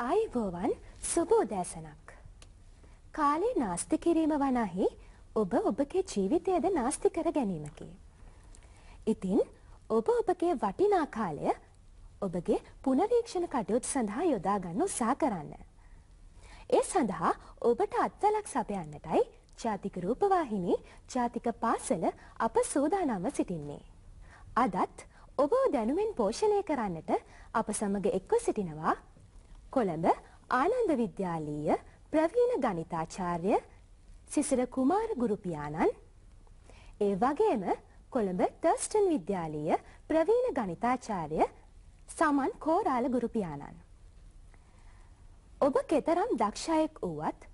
ආයුබෝවන් සුබෝදෑසනක්. කාලේ නාස්ති කිරීම වනාහි ඔබ ඔබගේ ජීවිතයද නාස්ති කර ගැනීමකි. ඉතින් ඔබ ඔබගේ වටිනා කාලය ඔබගේ පුනරීක්ෂණ කටයුතු සඳහා යොදාගන්න උත්සා කරන්න. ඒ සඳහා ඔබට අත්තලක් සපයන්නටයි ජාතික රූපවාහිනි ජාතික පාසල අප සූදානම සිටින්නේ. අදත් ඔබ දැනුමෙන් පෝෂණය කරන්නට අප සමග එක්ව සිටිනවා කොළඹ ආනන්ද විද්‍යාලීය ප්‍රවීණ ගණිතාචාර්ය සිසිර කුමාර ගුරුපියාණන් ඒ වගේම කොළඹ තර්ස්ටන් විද්‍යාලීය ප්‍රවීණ ගණිතාචාර්ය සමන් කෝරාල ගුරුපියාණන් ඔබ කෙතරම් දක්ෂයෙක් වුවත්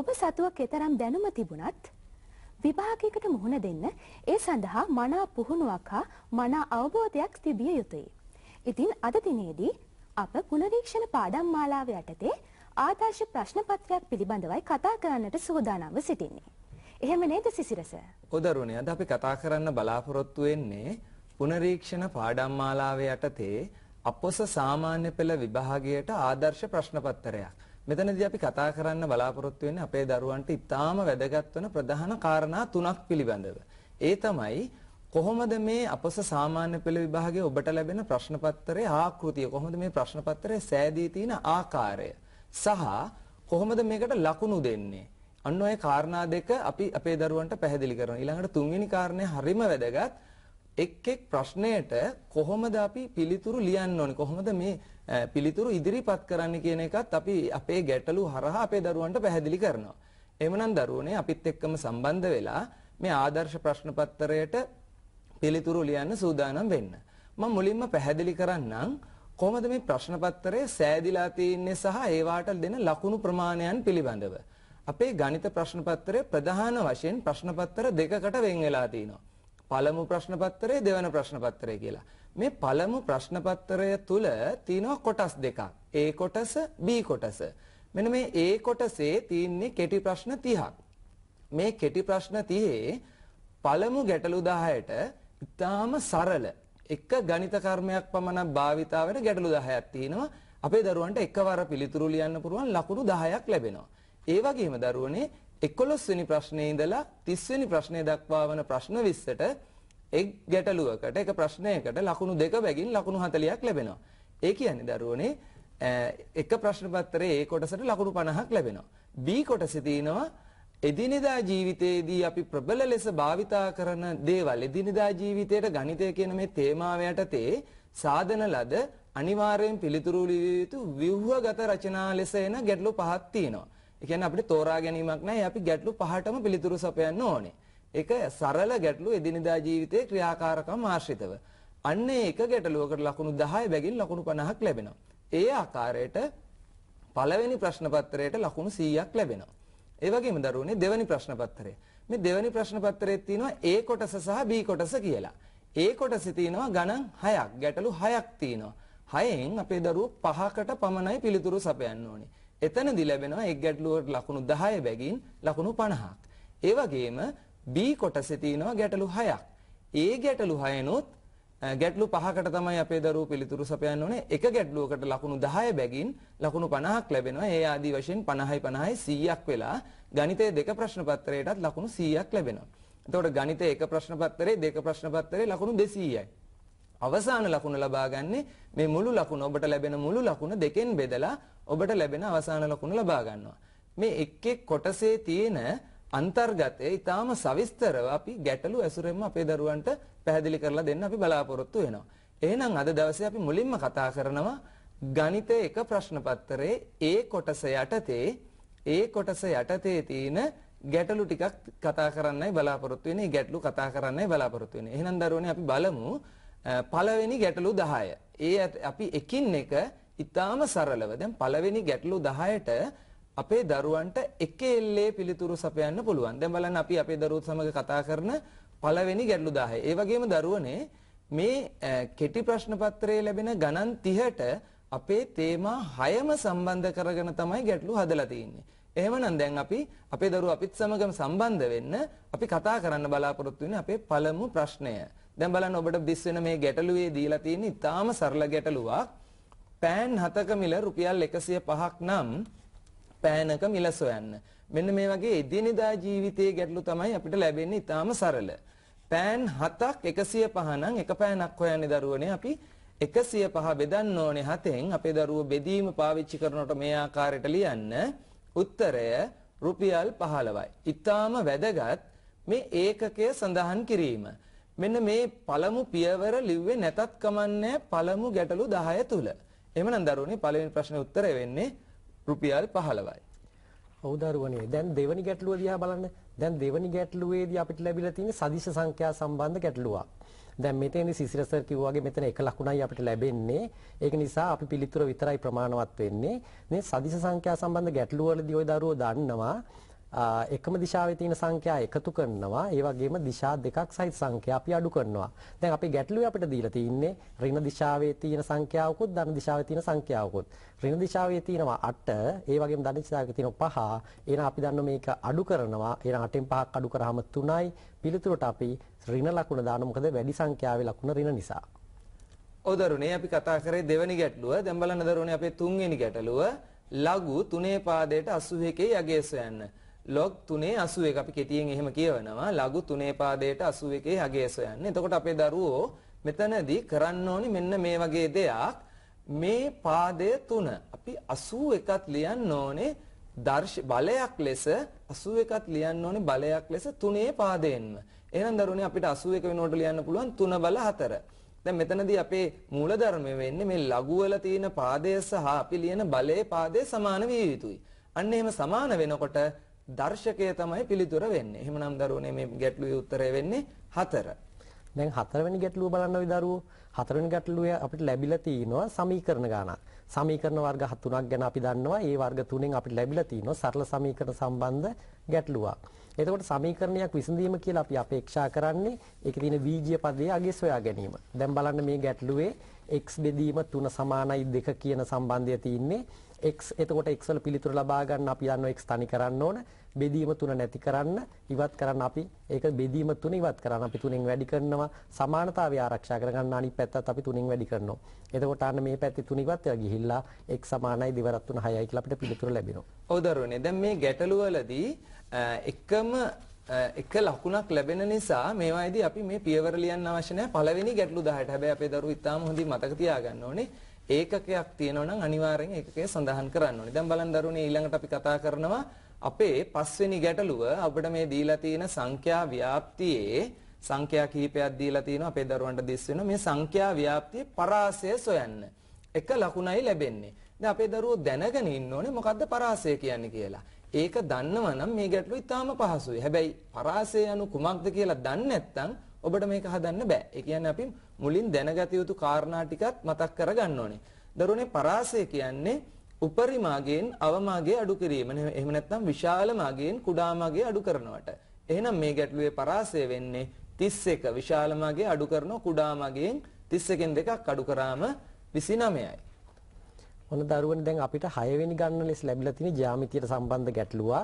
ඔබ සතුව කෙතරම් දැනුම තිබුණත් විභාගයකට මුහුණ දෙන්න ඒ සඳහා මනා පුහුණුවක් හා මනා අවබෝධයක් තිබිය යුතුයි. ඉතින් අද දිනේදී අප ගුණරීක්ෂණ පාඩම් මාලාව යටතේ ආදර්ශ ප්‍රශ්න පත්‍රයක් පිළිබඳවයි කතා කරන්නට සූදානම්ව සිටින්නේ. එහෙම නේද සිසිරස? ඔදරුවනේ අද අපි කතා කරන්න බලාපොරොත්තු වෙන්නේ පුනරීක්ෂණ පාඩම් මාලාව යටතේ අපොස සාමාන්‍ය පෙළ විභාගයට ආදර්ශ ප්‍රශ්න පත්‍රයක්. මෙතනදී අපි කතා කරන්න බලාපොරොත්තු වෙන්නේ අපේ දරුවන්ට ඉතාම වැදගත් වන ප්‍රධාන කාරණා තුනක් පිළිබඳව. ඒ තමයි කොහොමද මේ අපස සාමාන්‍ය පෙළ විභාගයේ ඔබට ලැබෙන ප්‍රශ්න පත්‍රයේ ආකෘතිය කොහොමද මේ ප්‍රශ්න පත්‍රයේ සෑදී තියෙන ආකාරය සහ කොහොමද මේකට ලකුණු දෙන්නේ අන්න ඔය කාරණා දෙක අපි අපේ දරුවන්ට පැහැදිලි කරනවා ඊළඟට තුන්වෙනි කාරණය හරිම වැදගත් එක් එක් ප්‍රශ්නයට කොහොමද අපි පිළිතුරු ලියන්න ඕනේ කොහොමද මේ පිළිතුරු ඉදිරිපත් කරන්න කියන එකත් අපි අපේ ගැටලු හරහා අපේ දරුවන්ට පැහැදිලි කරනවා. එමනම් දරුවනේ අපිත් එක්කම සම්බන්ධ වෙලා මේ ආදර්ශ ප්‍රශ්න පත්‍රයට පිළිතුරු ලියන්න සූදානම් වෙන්න. මම මුලින්ම පැහැදිලි කරන්නම් කොහොමද මේ ප්‍රශ්න පත්‍රය සෑදිලා තියෙන්නේ සහ ඒවාට දෙන ලකුණු ප්‍රමාණයන් පිළිබඳව. අපේ ගණිත ප්‍රශ්න පත්‍රය ප්‍රධාන වශයෙන් ප්‍රශ්න පත්‍ර දෙකකට වෙන් වෙලා තිනවා. පළමු ප්‍රශ්න පත්‍රය දෙවන ප්‍රශ්න පත්‍රය කියලා. මේ පළමු ප්‍රශ්න පත්‍රය තුල තියෙනවා කොටස් දෙකක්. A කොටස B කොටස. මෙන්න මේ A කොටසේ තියෙන්නේ කෙටි ප්‍රශ්න 30ක්. මේ කෙටි ප්‍රශ්න 30 පළමු ගැටලු 10ට ඉතාම සරල එක ගණිත කර්මයක් පමණක් භාවිතාවට ගැටලු 10ක් තියෙනවා. අපේ දරුවන්ට එකවර පිළිතුරු ලියන්න පුළුවන් ලකුණු 10ක් ලැබෙනවා. ඒ වගේම දරුවනේ 11 වෙනි ප්‍රශ්නේ ඉඳලා 30 වෙනි ප්‍රශ්නේ දක්වා වන ප්‍රශ්න 20ට එක් ගැටලුවකට එක ප්‍රශ්නයකට ලකුණු දෙක බැගින් ලකුණු 40ක් ලැබෙනවා. ඒ කියන්නේ දරුවනේ එක ප්‍රශ්න පත්‍රයේ A කොටසට ලකුණු 50ක් ලැබෙනවා. B කොටසේ තියෙනවා එදිනෙදා ජීවිතයේදී අපි ප්‍රබල ලෙස භාවිතා කරන දේවල් එදිනෙදා ජීවිතයට ගණිතය කියන මේ තේමාව යටතේ සාධන ලද අනිවාර්යෙන් පිළිතුරු යුතු ව්‍යුහගත රචනා ලෙස එන ගැටලු පහක් තියෙනවා. ඒ කියන්නේ අපිට තෝරා ගැනීමක් නැහැ. අපි ගැටලු පහටම පිළිතුරු සපයන්න ඕනේ. ඒක සරල ගැටලු එදිනෙදා ජීවිතයේ ක්‍රියාකාරකම් ආශ්‍රිතව. අන්න ඒක ගැටලුවකට ලකුණු 10 බැගින් ලකුණු 50ක් ලැබෙනවා. ඒ ආකාරයට පළවෙනි ප්‍රශ්න පත්‍රයට ලකුණු 100ක් ලැබෙනවා. ඒ වගේම දරුවනේ දෙවැනි ප්‍රශ්න පත්‍රය. මේ දෙවැනි ප්‍රශ්න පත්‍රයේ තියෙනවා A කොටස සහ B කොටස කියලා. A කොටසේ තියෙනවා ගණන් 6ක්, ගැටලු 6ක් තියෙනවා. 6න් අපේ දරුවෝ 5කට පමණයි පිළිතුරු සපයන්න ඕනේ. එතනදී ලැබෙනවා එක් ගැටලුවට ලකුණු 10 බැගින් ලකුණු 50ක්. ඒ වගේම B කොටසේ තියෙනවා ගැටලු 6ක්. ඒ ගැටලු 6 නොත් ගැටලු පහකට තමයි අපේ දරුවෝ පිළිතුරු සපයන්න ඕනේ. එක ගැටලුවකට ලකුණු 10 බැගින් ලකුණු 50ක් ලැබෙනවා. ඒ ආදී වශයෙන් 50යි 50යි 100ක් වෙලා ගණිතයේ දෙක ප්‍රශ්න පත්‍රයටත් ලකුණු 100ක් ලැබෙනවා. එතකොට ගණිතයේ එක ප්‍රශ්න පත්‍රයේ දෙක ප්‍රශ්න පත්‍රයේ ලකුණු 200යි. අවසාන ලකුණ ලබාගන්නේ මේ මුළු ලකුණ ඔබට ලැබෙන මුළු ලකුණ දෙකෙන් බෙදලා ඔබට ලැබෙන අවසාන ලකුණ ලබා ගන්නවා. මේ එක් එක් කොටසේ තියෙන අන්තර්ගතය ඊටාම සවිස්තරව අපි ගැටලු ඇසුරෙන්ම අපේ දරුවන්ට පැහැදිලි කරලා දෙන්න අපි බලාපොරොත්තු වෙනවා. එහෙනම් අද දවසේ අපි මුලින්ම කතා කරනවා ගණිත එක ප්‍රශ්න පත්‍රයේ ඒ කොටස යටතේ ඒ කොටස යටතේ තියෙන ගැටලු ටිකක් කතා කරන්නයි බලාපොරොත්තු වෙන්නේ. ගැටලු කතා කරන්නයි බලාපොරොත්තු වෙන්නේ. එහෙනම් දරුවනේ අපි බලමු පළවෙනි ගැටලු 10. ඒ අපි එකින් එක ඊටාම සරලව දැන් පළවෙනි ගැටලු 10ට අපේ දරුවන්ට එකෙල්ලේ පිළිතුරු සපයන්න පුළුවන්. දැන් බලන්න අපි අපේ දරුවොත් සමග කතා කරන පළවෙනි ගැටලු 10. ඒ වගේම දරුවනේ මේ කෙටි ප්‍රශ්න පත්‍රයේ ලැබෙන ගණන් 30ට අපේ තේමා 6ම සම්බන්ධ කරගෙන තමයි ගැටලු හදලා තියෙන්නේ. එහෙමනම් දැන් අපි අපේ දරුවෝ අපිත් සමගම සම්බන්ධ වෙන්න අපි කතා කරන්න බලාපොරොත්තු වෙන්නේ අපේ පළමු ප්‍රශ්නය. දැන් බලන්න ඔබට දිස් වෙන මේ ගැටලුවේ දීලා තියෙන ඉතාම සරල ගැටලුවක්. පෑන් 7ක මිල රුපියල් 105ක් නම් පෑනක මිල සොයන්න. මෙන්න මේ වගේ එදිනෙදා ජීවිතයේ ගැටලු තමයි අපිට ලැබෙන්නේ ඊටාම සරල. පෑන් 7ක් 105 නම් එක පෑනක් හොයන්නේ දරුවනේ අපි 105 බෙදන්න ඕනේ 7ෙන් අපේ දරුවෝ බෙදීම පාවිච්චි කරනකොට මේ ආකාරයට ලියන්න උත්තරය රුපියල් 15යි. ඊටාම වැදගත් මේ ඒකකය සඳහන් කිරීම. මෙන්න මේ පළමු පියවර ලිව්වේ නැතත් කමන්නේ පළමු ගැටලු 10 තුල. එහෙමනම් දරුවනේ පළවෙනි ප්‍රශ්නේ උත්තරය වෙන්නේ රුපියල් 15යි. ඔව් දරුවනේ දැන් දෙවනි ගැටලුව දිහා බලන්න. දැන් දෙවනි ගැටලුවේදී අපිට ලැබිලා තියෙන සදිශ සංඛ්‍යා සම්බන්ධ ගැටලුවක්. දැන් මෙතෙන්දි සිසිර සර් කිව්වාගේ මෙතන එක ලකුණයි අපිට ලැබෙන්නේ. ඒක නිසා අපි පිළිතුර විතරයි ප්‍රමාණවත් වෙන්නේ. මේ සදිශ සංඛ්‍යා සම්බන්ධ ගැටලුව වලදී ওই දරුවෝ දන්නවා එකම දිශාවේ තියෙන සංඛ්‍යා එකතු කරනවා. ඒ වගේම දිශා දෙකක් සහිත සංඛ්‍යා අපි අඩු කරනවා. දැන් අපි ගැටලුවේ අපිට දීලා තින්නේ ඍණ දිශාවේ තියෙන සංඛ්‍යාවකුත් ධන දිශාවේ තියෙන සංඛ්‍යාවකුත්. ඍණ දිශාවේ තියෙනවා 8, ඒ වගේම ධන දිශාවේ තියෙනවා 5. එහෙනම් අපි දන්නවා මේක අඩු කරනවා. එහෙනම් 8න් 5ක් අඩු කරාම 3යි. පිළිතුරට අපි ඍණ ලකුණ දානවා. මොකද වැඩි සංඛ්‍යාවේ ලකුණ ඍණ නිසා. ඔව් දරුණේ අපි කතා කරේ දෙවෙනි ගැටලුව. දැන් බලන්න දරුණේ අපේ තුන්වෙනි ගැටලුව. ලඝු තුනේ පාදයට 81 යගේ සොයන්න. log 3.81 අපි කෙටියෙන් එහෙම කියවනවා ලඝු 3 පාදයට 81 යගේ සොයන්න. එතකොට අපේ දරුවෝ මෙතනදී කරන්න ඕනි මෙන්න මේ වගේ දෙයක්. මේ පාදය 3 අපි 81ත් ලියන්න ඕනේ දර්ශ බලයක් ලෙස 81ත් ලියන්න ඕනේ බලයක් ලෙස 3 පාදයෙන්ම. එහෙනම් දරුවනේ අපිට 81 වෙනුවට ලියන්න පුළුවන් 3 බල 4. දැන් මෙතනදී අපේ මූලධර්ම වෙන්නේ මේ ලඝු වල තියෙන පාදය සහ අපි ලියන බලයේ පාදය සමාන විය යුතුයි. අන්න එහෙම සමාන වෙනකොට දර්ශකය තමයි පිළිතුර වෙන්නේ. එහෙමනම් දරුවනේ මේ ගැටලුවේ උත්තරය වෙන්නේ 4. දැන් හතරවෙනි ගැටලුව බලන්න ওই දරුවෝ හතරවෙනි ගැටලුව අපිට ලැබිලා තිනවා සමීකරණ ගණනක්. සමීකරණ වර්ග හතුනක් ගැන අපි දන්නවා. ඒ වර්ග තුනෙන් අපිට ලැබිලා තිනවා සරල සමීකරණ සම්බන්ධ ගැටලුවක්. එතකොට සමීකරණයක් විසඳීම කියලා අපි අපේක්ෂා කරන්නේ ඒකේ තියෙන වීජීය පදයේ අගය සොයා ගැනීම. දැන් බලන්න මේ ගැටලුවේ x බෙදීම 3 සමානයි 2 කියන සම්බන්ධය තියෙන්නේ. x එතකොට x වල පිළිතුරු ලබා ගන්න අපි දන්නවා x තනි කරන්න ඕන. බෙදීම 3 නැති කරන්න ඉවත් කරන්න අපි ඒක බෙදීම 3 ඉවත් කරන්න අපි 3ෙන් වැඩි කරනවා. සමානතාවය ආරක්ෂා කරගන්න අනිත් පැත්තත් අපි 3ෙන් වැඩි කරනවා. එතකොට අන්න මේ පැත්තේ 3 ඉවත් වෙලා ගිහිල්ලා x සමානයි 2 වරත් 3 6යි කියලා අපිට පිළිතුරු ලැබෙනවා. ඔව් දරුවනේ. දැන් මේ ගැටලුවලදී එකම එක ලකුණක් ලැබෙන නිසා මේවායිදී අපි මේ පියවර ලියන්න අවශ්‍ය නැහැ පළවෙනි ගැටලු 10ට. හැබැයි අපේ දරුවෝ ඉතාම හොඳින් මතක තියාගන්න ඕනේ. ඒකකයක් තියෙනවා නම් අනිවාර්යෙන් ඒකකය සඳහන් කරන්න ඕනේ. දැන් බලන්න දරුවනේ ඊළඟට අපි කතා කරනවා අපේ පස්වෙනි ගැටලුව අපිට මේ දීලා තියෙන සංඛ්‍යා ව්‍යාප්තියේ සංඛ්‍යා කිහිපයක් දීලා තිනවා අපේ දරුවන්ට දිස් වෙන මේ සංඛ්‍යා ව්‍යාප්තියේ පරාසය සොයන්න. එක ලකුණයි ලැබෙන්නේ. දැන් අපේ දරුවෝ දැනගෙන ඉන්න ඕනේ මොකද්ද පරාසය කියන්නේ කියලා. ඒක දන්නවා නම් මේ ගැටලුව ඉතාම පහසුයි. හැබැයි පරාසය anu කුමක්ද කියලා දන්නේ නැත්නම් ඔබට මේක හදන්න බෑ. ඒ කියන්නේ අපි මුලින් දැනගත යුතු කාරණා ටිකත් මතක් කරගන්න ඕනේ. දරුවනේ පරාසය කියන්නේ උපරිමාගයෙන් අවමාගයේ අඩු කිරීම. එහෙම නැත්නම් විශාල මාගයෙන් කුඩා මාගයේ අඩු කරනවට. එහෙනම් මේ ගැටලුවේ පරාසය වෙන්නේ 31 විශාල මාගයේ අඩු කරන කුඩා මාගයෙන් 31න් දෙකක් අඩු කරාම 29යි. ඔන්න දරුවනේ දැන් අපිට 6 වෙනි ගණන ලෙස ලැබිලා තියෙන ජ්‍යාමිතියට සම්බන්ධ ගැටලුවක්.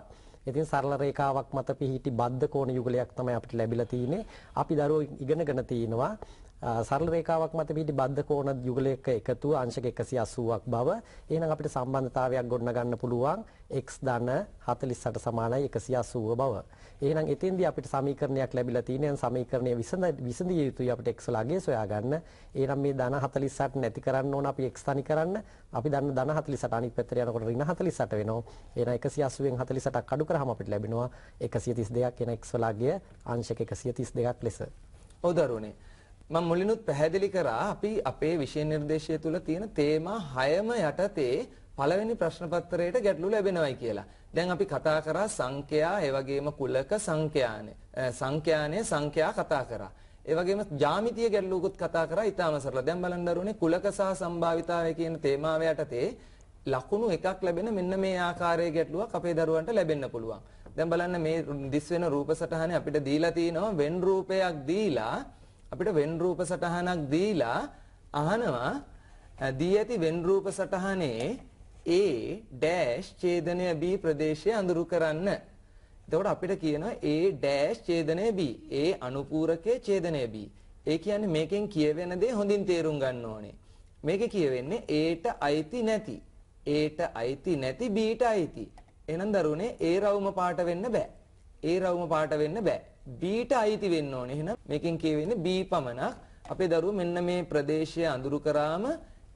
ඉතින් සරල රේඛාවක් මත පිහිටි බද්ධ කෝණ යුගලයක් තමයි අපිට ලැබිලා තියෙන්නේ. අපි දරුවෝ ඉගෙනගෙන තිනවා සරල රේඛාවක් මත පිහිටි බද්ධ කෝණ යුගලයක එකතුව අංශක 180ක් බව එහෙනම් අපිට සම්බන්ධතාවයක් ගොඩනගන්න පුළුවන් x ධන 48 සමානයි 180 බව. එහෙනම් එතෙන්දී අපිට සමීකරණයක් ලැබිලා තියෙනවා. සමීකරණය විසඳිය යුතුයි අපිට x ලාගේ සොයාගන්න. එහෙනම් මේ ධන 48 නැති කරන්න ඕන අපි x තනි කරන්න. අපි දන්න ධන 48 අනිත් පැත්තට යනකොට ඍණ 48 වෙනවා. එහෙනම් 180න් 48ක් අඩු කරාම අපිට ලැබෙනවා 132ක් එන x ලාගේ අංශක 132ක් ලෙස. ඔව් දරුවනේ මම මුලිනුත් පැහැදිලි කරා අපි අපේ විෂය නිර්දේශය තුල තියෙන තේමා 6ම යටතේ පළවෙනි ප්‍රශ්න පත්‍රයට ගැටලු ලැබෙනවයි කියලා. දැන් අපි කතා කරා සංඛ්‍යා, ඒ වගේම කුලක සංඛ්‍යානේ. සංඛ්‍යානේ සංඛ්‍යා කතා කරා. ඒ වගේම ජ්‍යාමිතිය ගැටලුකුත් කතා කරා ඊටාම සරල. දැන් බලන්න අරුණේ කුලක සහ සම්භාවිතාවය කියන තේමාව යටතේ ලකුණු එකක් ලැබෙන මෙන්න මේ ආකාරයේ ගැටලුවක් අපේ දරුවන්ට ලැබෙන්න පුළුවන්. දැන් බලන්න මේ දිස් වෙන රූප සටහනේ අපිට දීලා තිනවා වෙන් රූපයක් දීලා අපිට වෙන් රූප සටහනක් දීලා අහනවා දී ඇති වෙන් රූප සටහනේ A ඩෑෂ් ඡේදනය B ප්‍රදේශය අඳුරු කරන්න. එතකොට අපිට කියනවා A ඩෑෂ් ඡේදනය B. A අනුපූරකයේ ඡේදනය B. ඒ කියන්නේ මේකෙන් කියවෙන දේ හොඳින් තේරුම් ගන්න ඕනේ. මේක කියවෙන්නේ Aට අයිති නැති. Aට අයිති නැති Bට අයිති. එහෙනම් දරුවනේ A රවුම පාට වෙන්න බෑ. A රවුම පාට වෙන්න බෑ. බීට අයිති වෙන්න ඕනේ. එහෙනම් මේකෙන් කියවෙන්නේ බී පමණක් අපේ දරුවෝ මෙන්න මේ ප්‍රදේශය අඳුරු කරාම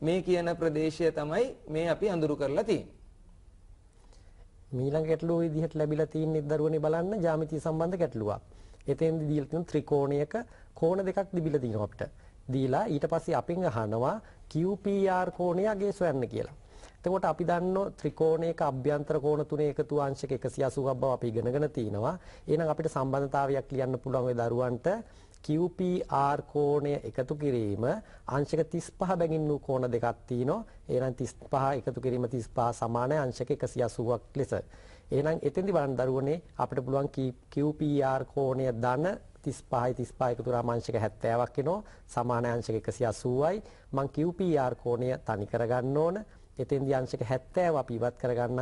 මේ කියන ප්‍රදේශය තමයි මේ අපි අඳුරු කරලා තියෙන්නේ. මීළඟ ගැටලුව විදිහට ලැබිලා තියෙන දරුවනේ බලන්න ජ්‍යාමිතිය සම්බන්ධ ගැටලුවක්. එතෙන්දී දීලා තියෙන ත්‍රිකෝණයක කෝණ දෙකක් දිබිලා තියෙනවා අපිට. දීලා ඊට පස්සේ අපින් අහනවා QPR කෝණය අගේ සොයන්න කියලා. එතකොට අපි දන්නෝ ත්‍රිකෝණයක අභ්‍යන්තර කෝණ තුනේ එකතු අංශක 180ක් බව අපි ඉගෙනගෙන තිනවා. එහෙනම් අපිට සම්බන්ධතාවයක් ලියන්න පුළුවන් ওই දරුවන්ට QPR කෝණය එකතු කිරීම අංශක 35 බැගින් වූ කෝණ දෙකක් තියෙනවා. එහෙනම් 35 එකතු කිරීම 35 සමානයි අංශක 180ක් ලෙස. එහෙනම් එතෙන්දි බලන්න දරුවනේ අපිට පුළුවන් QPR කෝණය ධන 35යි 35 එකතු කරාම අංශක 70ක් එනවා. සමාන අංශක 180යි. මං QPR කෝණය තනි කරගන්න ඕන. එතෙන්දී අංශක 70 අපි ඉවත් කරගන්න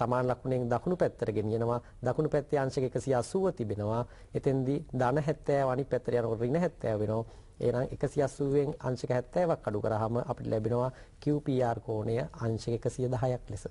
සමාන ලකුණෙන් දකුණු පැත්තට ගෙනියනවා දකුණු පැත්තේ අංශක 180 තිබෙනවා එතෙන්දී ධන 70 අනිත් පැත්තට යනකොට ඍණ 70 වෙනවා එහෙනම් 180න් අංශක 70ක් අඩු කරාම අපිට ලැබෙනවා QPR කෝණය අංශක 110ක් ලෙස.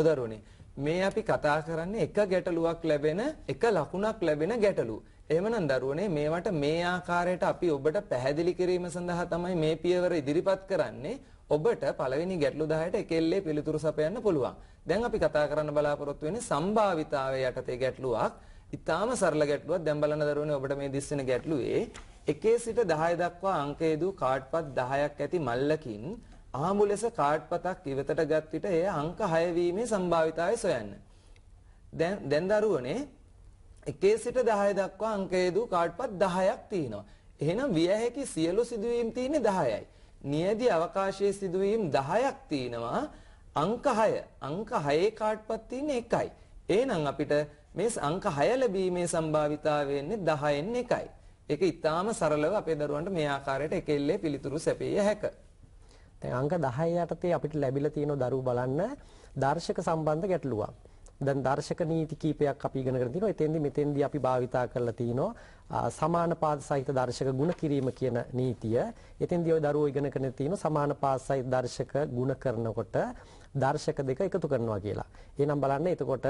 ඔදරුණේ මේ අපි කතා කරන්නේ එක ගැටලුවක් ලැබෙන එක ලකුණක් ලැබෙන ගැටලුව. එහෙමනම් දරුවනේ මේවට මේ ආකාරයට අපි ඔබට පැහැදිලි කිරීම සඳහා තමයි මේ පියවර ඉදිරිපත් කරන්නේ. ඔබට පළවෙනි ගැටලු 10ට එකෙල්ලේ පිළිතුරු සපයන්න පුළුවන්. දැන් අපි කතා කරන්න බලාපොරොත්තු වෙන්නේ සම්භාවිතාවයේ යටතේ ගැටලුවක්. ඉතාම සරල ගැටලුවක්. දැන් බලන දරුවනේ ඔබට මේ දිස් වෙන ගැටලුවේ එකේ සිට 10 දක්වා අංක යෙදූ කාඩ්පත් 10ක් ඇති මල්ලකින් ආඹු ලෙස කාඩ්පතක් ඉවතට ගත් විට එය අංක 6 වීමේ සම්භාවිතාවය සොයන්න. දැන් දැන් දරුවනේ එකේ සිට 10 දක්වා අංක යෙදූ කාඩ්පත් 10ක් තියෙනවා. එහෙනම් විය හැකි සියලු සිදුවීම් තියෙන්නේ 10යි. නියැදි අවකාශයේ සිදුවීම් 10ක් තියෙනවා අංක 6 අංක 6 කාටවත් තියෙන එකයි එහෙනම් අපිට මේ අංක 6 ලැබීමේ සම්භාවිතාව වෙන්නේ 10න් එකයි ඒක ඊටාම සරලව අපේ දරුවන්ට මේ ආකාරයට එකෙල්ලේ පිළිතුරු සැපිය හැක දැන් අංක 10 යටතේ අපිට ලැබිලා තියෙන දරුවෝ බලන්න දර්ශක සම්බන්ධ ගැටලුවක් දැන් දර්ශක නීති කීපයක් අපි ඉගෙන ගන්න තියෙනවා. එතෙන්දි මෙතෙන්දි අපි භාවිතා කරලා තිනවා සමාන පාද සහිත දර්ශක ಗುಣ කිරීම කියන නීතිය. එතෙන්දී ওই දරුවෝ ඉගෙන ගන්න තියෙන සමාන පාද සහිත දර්ශක ಗುಣ කරනකොට දර්ශක දෙක එකතු කරනවා කියලා. එහෙනම් බලන්න එතකොට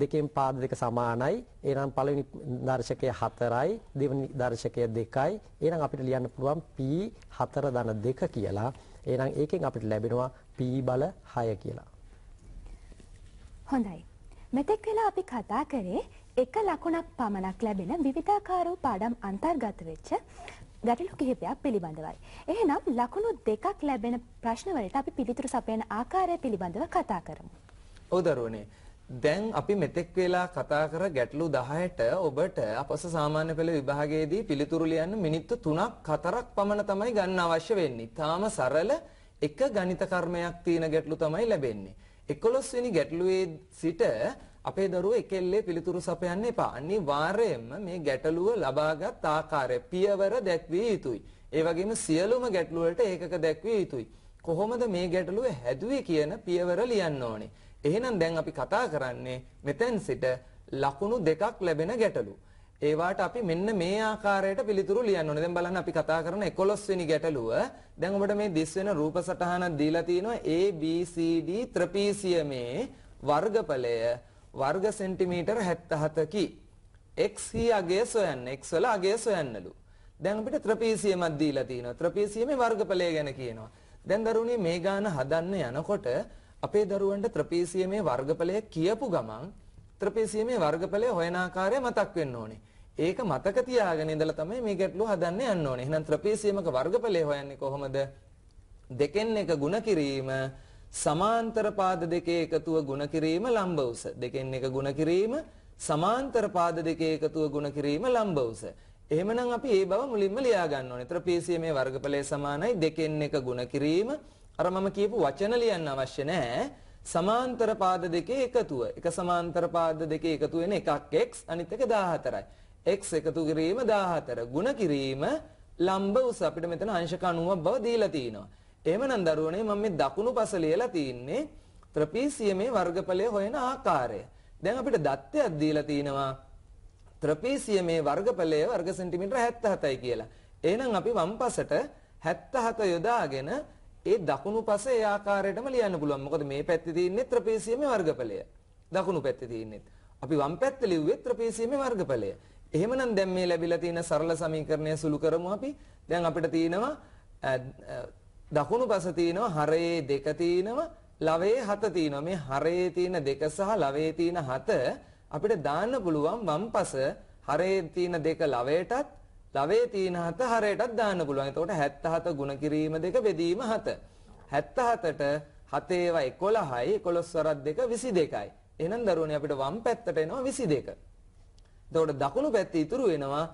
දෙකෙන් පාද දෙක සමානයි. එහෙනම් පළවෙනි දර්ශකය 4යි, දෙවෙනි දර්ශකය 2යි. එහෙනම් අපිට ලියන්න පුළුවන් p 4.2 කියලා. එහෙනම් ඒකෙන් අපිට ලැබෙනවා p බල 6 කියලා. හොඳයි. මෙතෙක් වෙලා අපි කතා කරේ එක ලකුණක් පමණක් ලැබෙන විවිධාකාරූ පාඩම් අන්තර්ගත වෙච්ච ගැටලු කිහිපයක් පිළිබඳවයි. එහෙනම් ලකුණු දෙකක් ලැබෙන ප්‍රශ්නවලට අපි පිළිතුරු සපයන ආකාරය පිළිබඳව කතා කරමු. ඔව් දරුවනේ. දැන් අපි මෙතෙක් වෙලා කතා කර ගැටලු 10ට ඔබට අපස සාමාන්‍ය පෙළ විභාගයේදී පිළිතුරු ලියන්න මිනිත්තු 3ක් 4ක් පමණ තමයි ගන්න අවශ්‍ය වෙන්නේ. තාම සරල එක ගණිත කර්මයක් තියෙන ගැටලු තමයි ලැබෙන්නේ. 11 වෙනි ගැටලුවේ සිට අපේ දරුවෝ එකෙල්ලේ පිළිතුරු සපයන්න එපා. අනිවාර්යයෙන්ම මේ ගැටලුව ලබාගත් ආකාරය පියවර දැක්විය යුතුයි. ඒ වගේම සියලුම ගැටලු වලට ඒකක දැක්විය යුතුයි. කොහොමද මේ ගැටලුව හැදුවේ කියන පියවර ලියන්න ඕනේ. එහෙනම් දැන් අපි කතා කරන්නේ මෙතෙන් සිට ලකුණු දෙකක් ලැබෙන ගැටලු. ඒවාට අපි මෙන්න මේ ආකාරයට පිළිතුරු ලියන්න ඕනේ. දැන් බලන්න අපි කතා කරන 11 වෙනි ගැටලුව. දැන් ඔබට මේ 10 වෙනි රූප සටහනක් දීලා තිනවා A B C D ත්‍රිපීසියමේ වර්ගඵලය වර්ග සෙන්ටිමීටර 77කි. x හි අගය සොයන්න. x වල අගය සොයන්නලු. දැන් අපිට ත්‍රපීසියමක් දීලා තිනවා. ත්‍රපීසියමේ වර්ගඵලය ගැන කියනවා. දැන් දරුවනේ මේ ගාන හදන්න යනකොට අපේ දරුවන්ට ත්‍රපීසියමේ වර්ගඵලය කියපු ගමන් ත්‍රපීසියමේ වර්ගඵලය හොයන ආකාරය මතක් වෙන්න ඕනේ. ඒක මතක තියාගෙන ඉඳලා තමයි මේ ගැටලුව හදන්න යන්න ඕනේ. එහෙනම් ත්‍රපීසියමක වර්ගඵලය හොයන්නේ කොහොමද? දෙකෙන් එක ಗುಣ කිරීම සමාන්තර පාද දෙකේ එකතුව ගුණ කිරීම ලම්බ උස. දෙකෙන් එක ගුණ කිරීම සමාන්තර පාද දෙකේ එකතුව ගුණ කිරීම ලම්බ උස. එහෙමනම් අපි ඒ බව මුලින්ම ලියා ගන්න ඕනේ. ත්‍රපීසිය මේ වර්ගඵලය සමානයි දෙකෙන් එක ගුණ කිරීම. අර මම කියපු වචන ලියන්න අවශ්‍ය නැහැ. සමාන්තර පාද දෙකේ එකතුව. එක සමාන්තර පාද දෙකේ එකතු වෙන එකක් x අනිත් එක 14යි. x එකතු කිරීම 14. ගුණ කිරීම ලම්බ උස අපිට මෙතන අංශක 90ක් බව දීලා තිනවා. එහෙමනම් දරුවනේ මම මේ දකුණු පස ලියලා තින්නේ ත්‍රපීසියමේ වර්ගඵලය හොයන ආකාරය. දැන් අපිට දත්තයක් දීලා තිනවා ත්‍රපීසියමේ වර්ගඵලය වර්ග සෙන්ටිමීටර 77යි කියලා. එහෙනම් අපි වම් පසට 77 යොදාගෙන ඒ දකුණු පස ඒ ආකාරයටම ලියන්න පුළුවන්. මොකද මේ පැත්තේ තියෙන්නේ ත්‍රපීසියමේ වර්ගඵලය. දකුණු පැත්තේ තියෙන්නේ. අපි වම් පැත්තේ ලිව්වේ ත්‍රපීසියමේ වර්ගඵලය. එහෙමනම් දැන් මේ ලැබිලා තියෙන සරල සමීකරණය සුළු කරමු අපි. දැන් අපිට තියෙනවා දකුණු පස තියෙනවා හරයේ දෙක තියෙනවා ලවයේ හත තියෙනවා. මේ හරයේ තියෙන දෙක සහ ලවයේ තියෙන හත අපිට දාන්න පුළුවන් වම් පස හරයේ තියෙන දෙක ලවයටත් ලවයේ තියෙන හත හරයටත් දාන්න පුළුවන්. එතකොට 77 ගුණ කිරීම දෙක බෙදීම 7. 77ට 7 ඒවා 11යි 11 වරක් දෙක 22යි. එහෙනම් දරුවනේ අපිට වම් පැත්තට එනවා 22. එතකොට දකුණු පැත්තේ ඉතුරු වෙනවා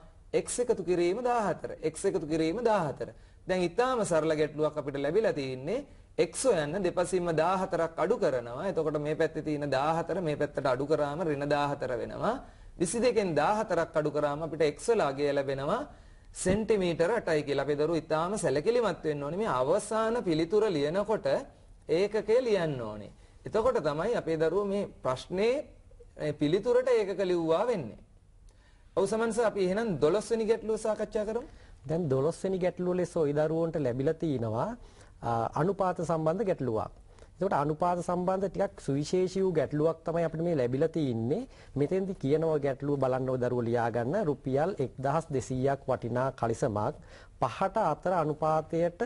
x එකතු කිරීම 14. x එකතු කිරීම 14. දැන් ඊටාම සරල ගැටලුවක් අපිට ලැබිලා තියෙන්නේ x හොයන්න දෙපසින්ම 14ක් අඩු කරනවා. එතකොට මේ පැත්තේ තියෙන 14 මේ පැත්තට අඩු කරාම ඍණ 14 වෙනවා. 22කින් 14ක් අඩු කරාම අපිට x ලාගය ලැබෙනවා සෙන්ටිමීටර 8යි කියලා. අපේ දරුවෝ ඊටාම සැලකිලිමත් වෙන්න ඕනේ මේ අවසාන පිළිතුර ලියනකොට ඒකකය ලියන්න ඕනේ. එතකොට තමයි අපේ දරුවෝ මේ ප්‍රශ්නේ පිළිතුරට ඒකක ලිව්වා වෙන්නේ. ඔව් සමන්ස අපි එහෙනම් 12 වෙනි ගැටලුව සාකච්ඡා කරමු. දැන් 12 වෙනි ගැටලුව ලෙස ওই දරුවන්ට ලැබිලා තිනවා අනුපාත සම්බන්ධ ගැටලුවක්. එතකොට අනුපාත සම්බන්ධ ටිකක් සුවිශේෂී වූ ගැටලුවක් තමයි අපිට මේ ලැබිලා තින්නේ. මෙතෙන්දි කියනවා ගැටලුව බලන්න ඔය දරුවෝ ලියා ගන්න රුපියල් 1200ක් වටිනා කලිසමක් පහට අතර අනුපාතයට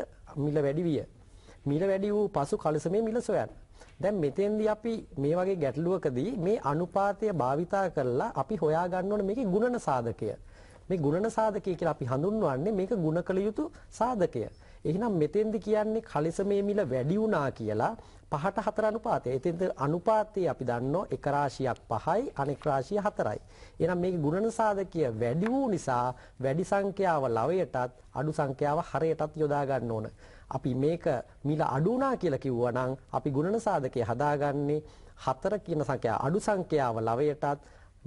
මිල වැඩි විය. මිල වැඩි වූ පසු කලිසමේ මිල සොයන්න. දැන් මෙතෙන්දී අපි මේ වගේ ගැටලුවකදී මේ අනුපාතය භාවිතා කරලා අපි හොයා ගන්න ඕනේ මේකේ ගුණන සාධකය. මේ ගුණන සාධකය කියලා අපි හඳුන්වන්නේ මේක ගුණ කළ යුතු සාධකය. එහෙනම් මෙතෙන්දි කියන්නේ කලිසමේ මිල වැඩි වුණා කියලා පහට හතර අනුපාතය. එතෙන්ද අනුපාතය අපි දන්නෝ එක රාශියක් 5යි අනෙක් රාශිය 4යි. එහෙනම් මේකේ ගුණන සාධකය වැඩි වූ නිසා වැඩි සංඛ්‍යාව ලවයටත් අඩු සංඛ්‍යාව හරයටත් යොදා ගන්න ඕන. අපි මේක මිල අඩු වුණා කියලා කිව්වා නම් අපි ගුණන සාධකය හදාගන්නේ 4 කියන සංඛ්‍යාව අඩු සංඛ්‍යාව ලවයටත්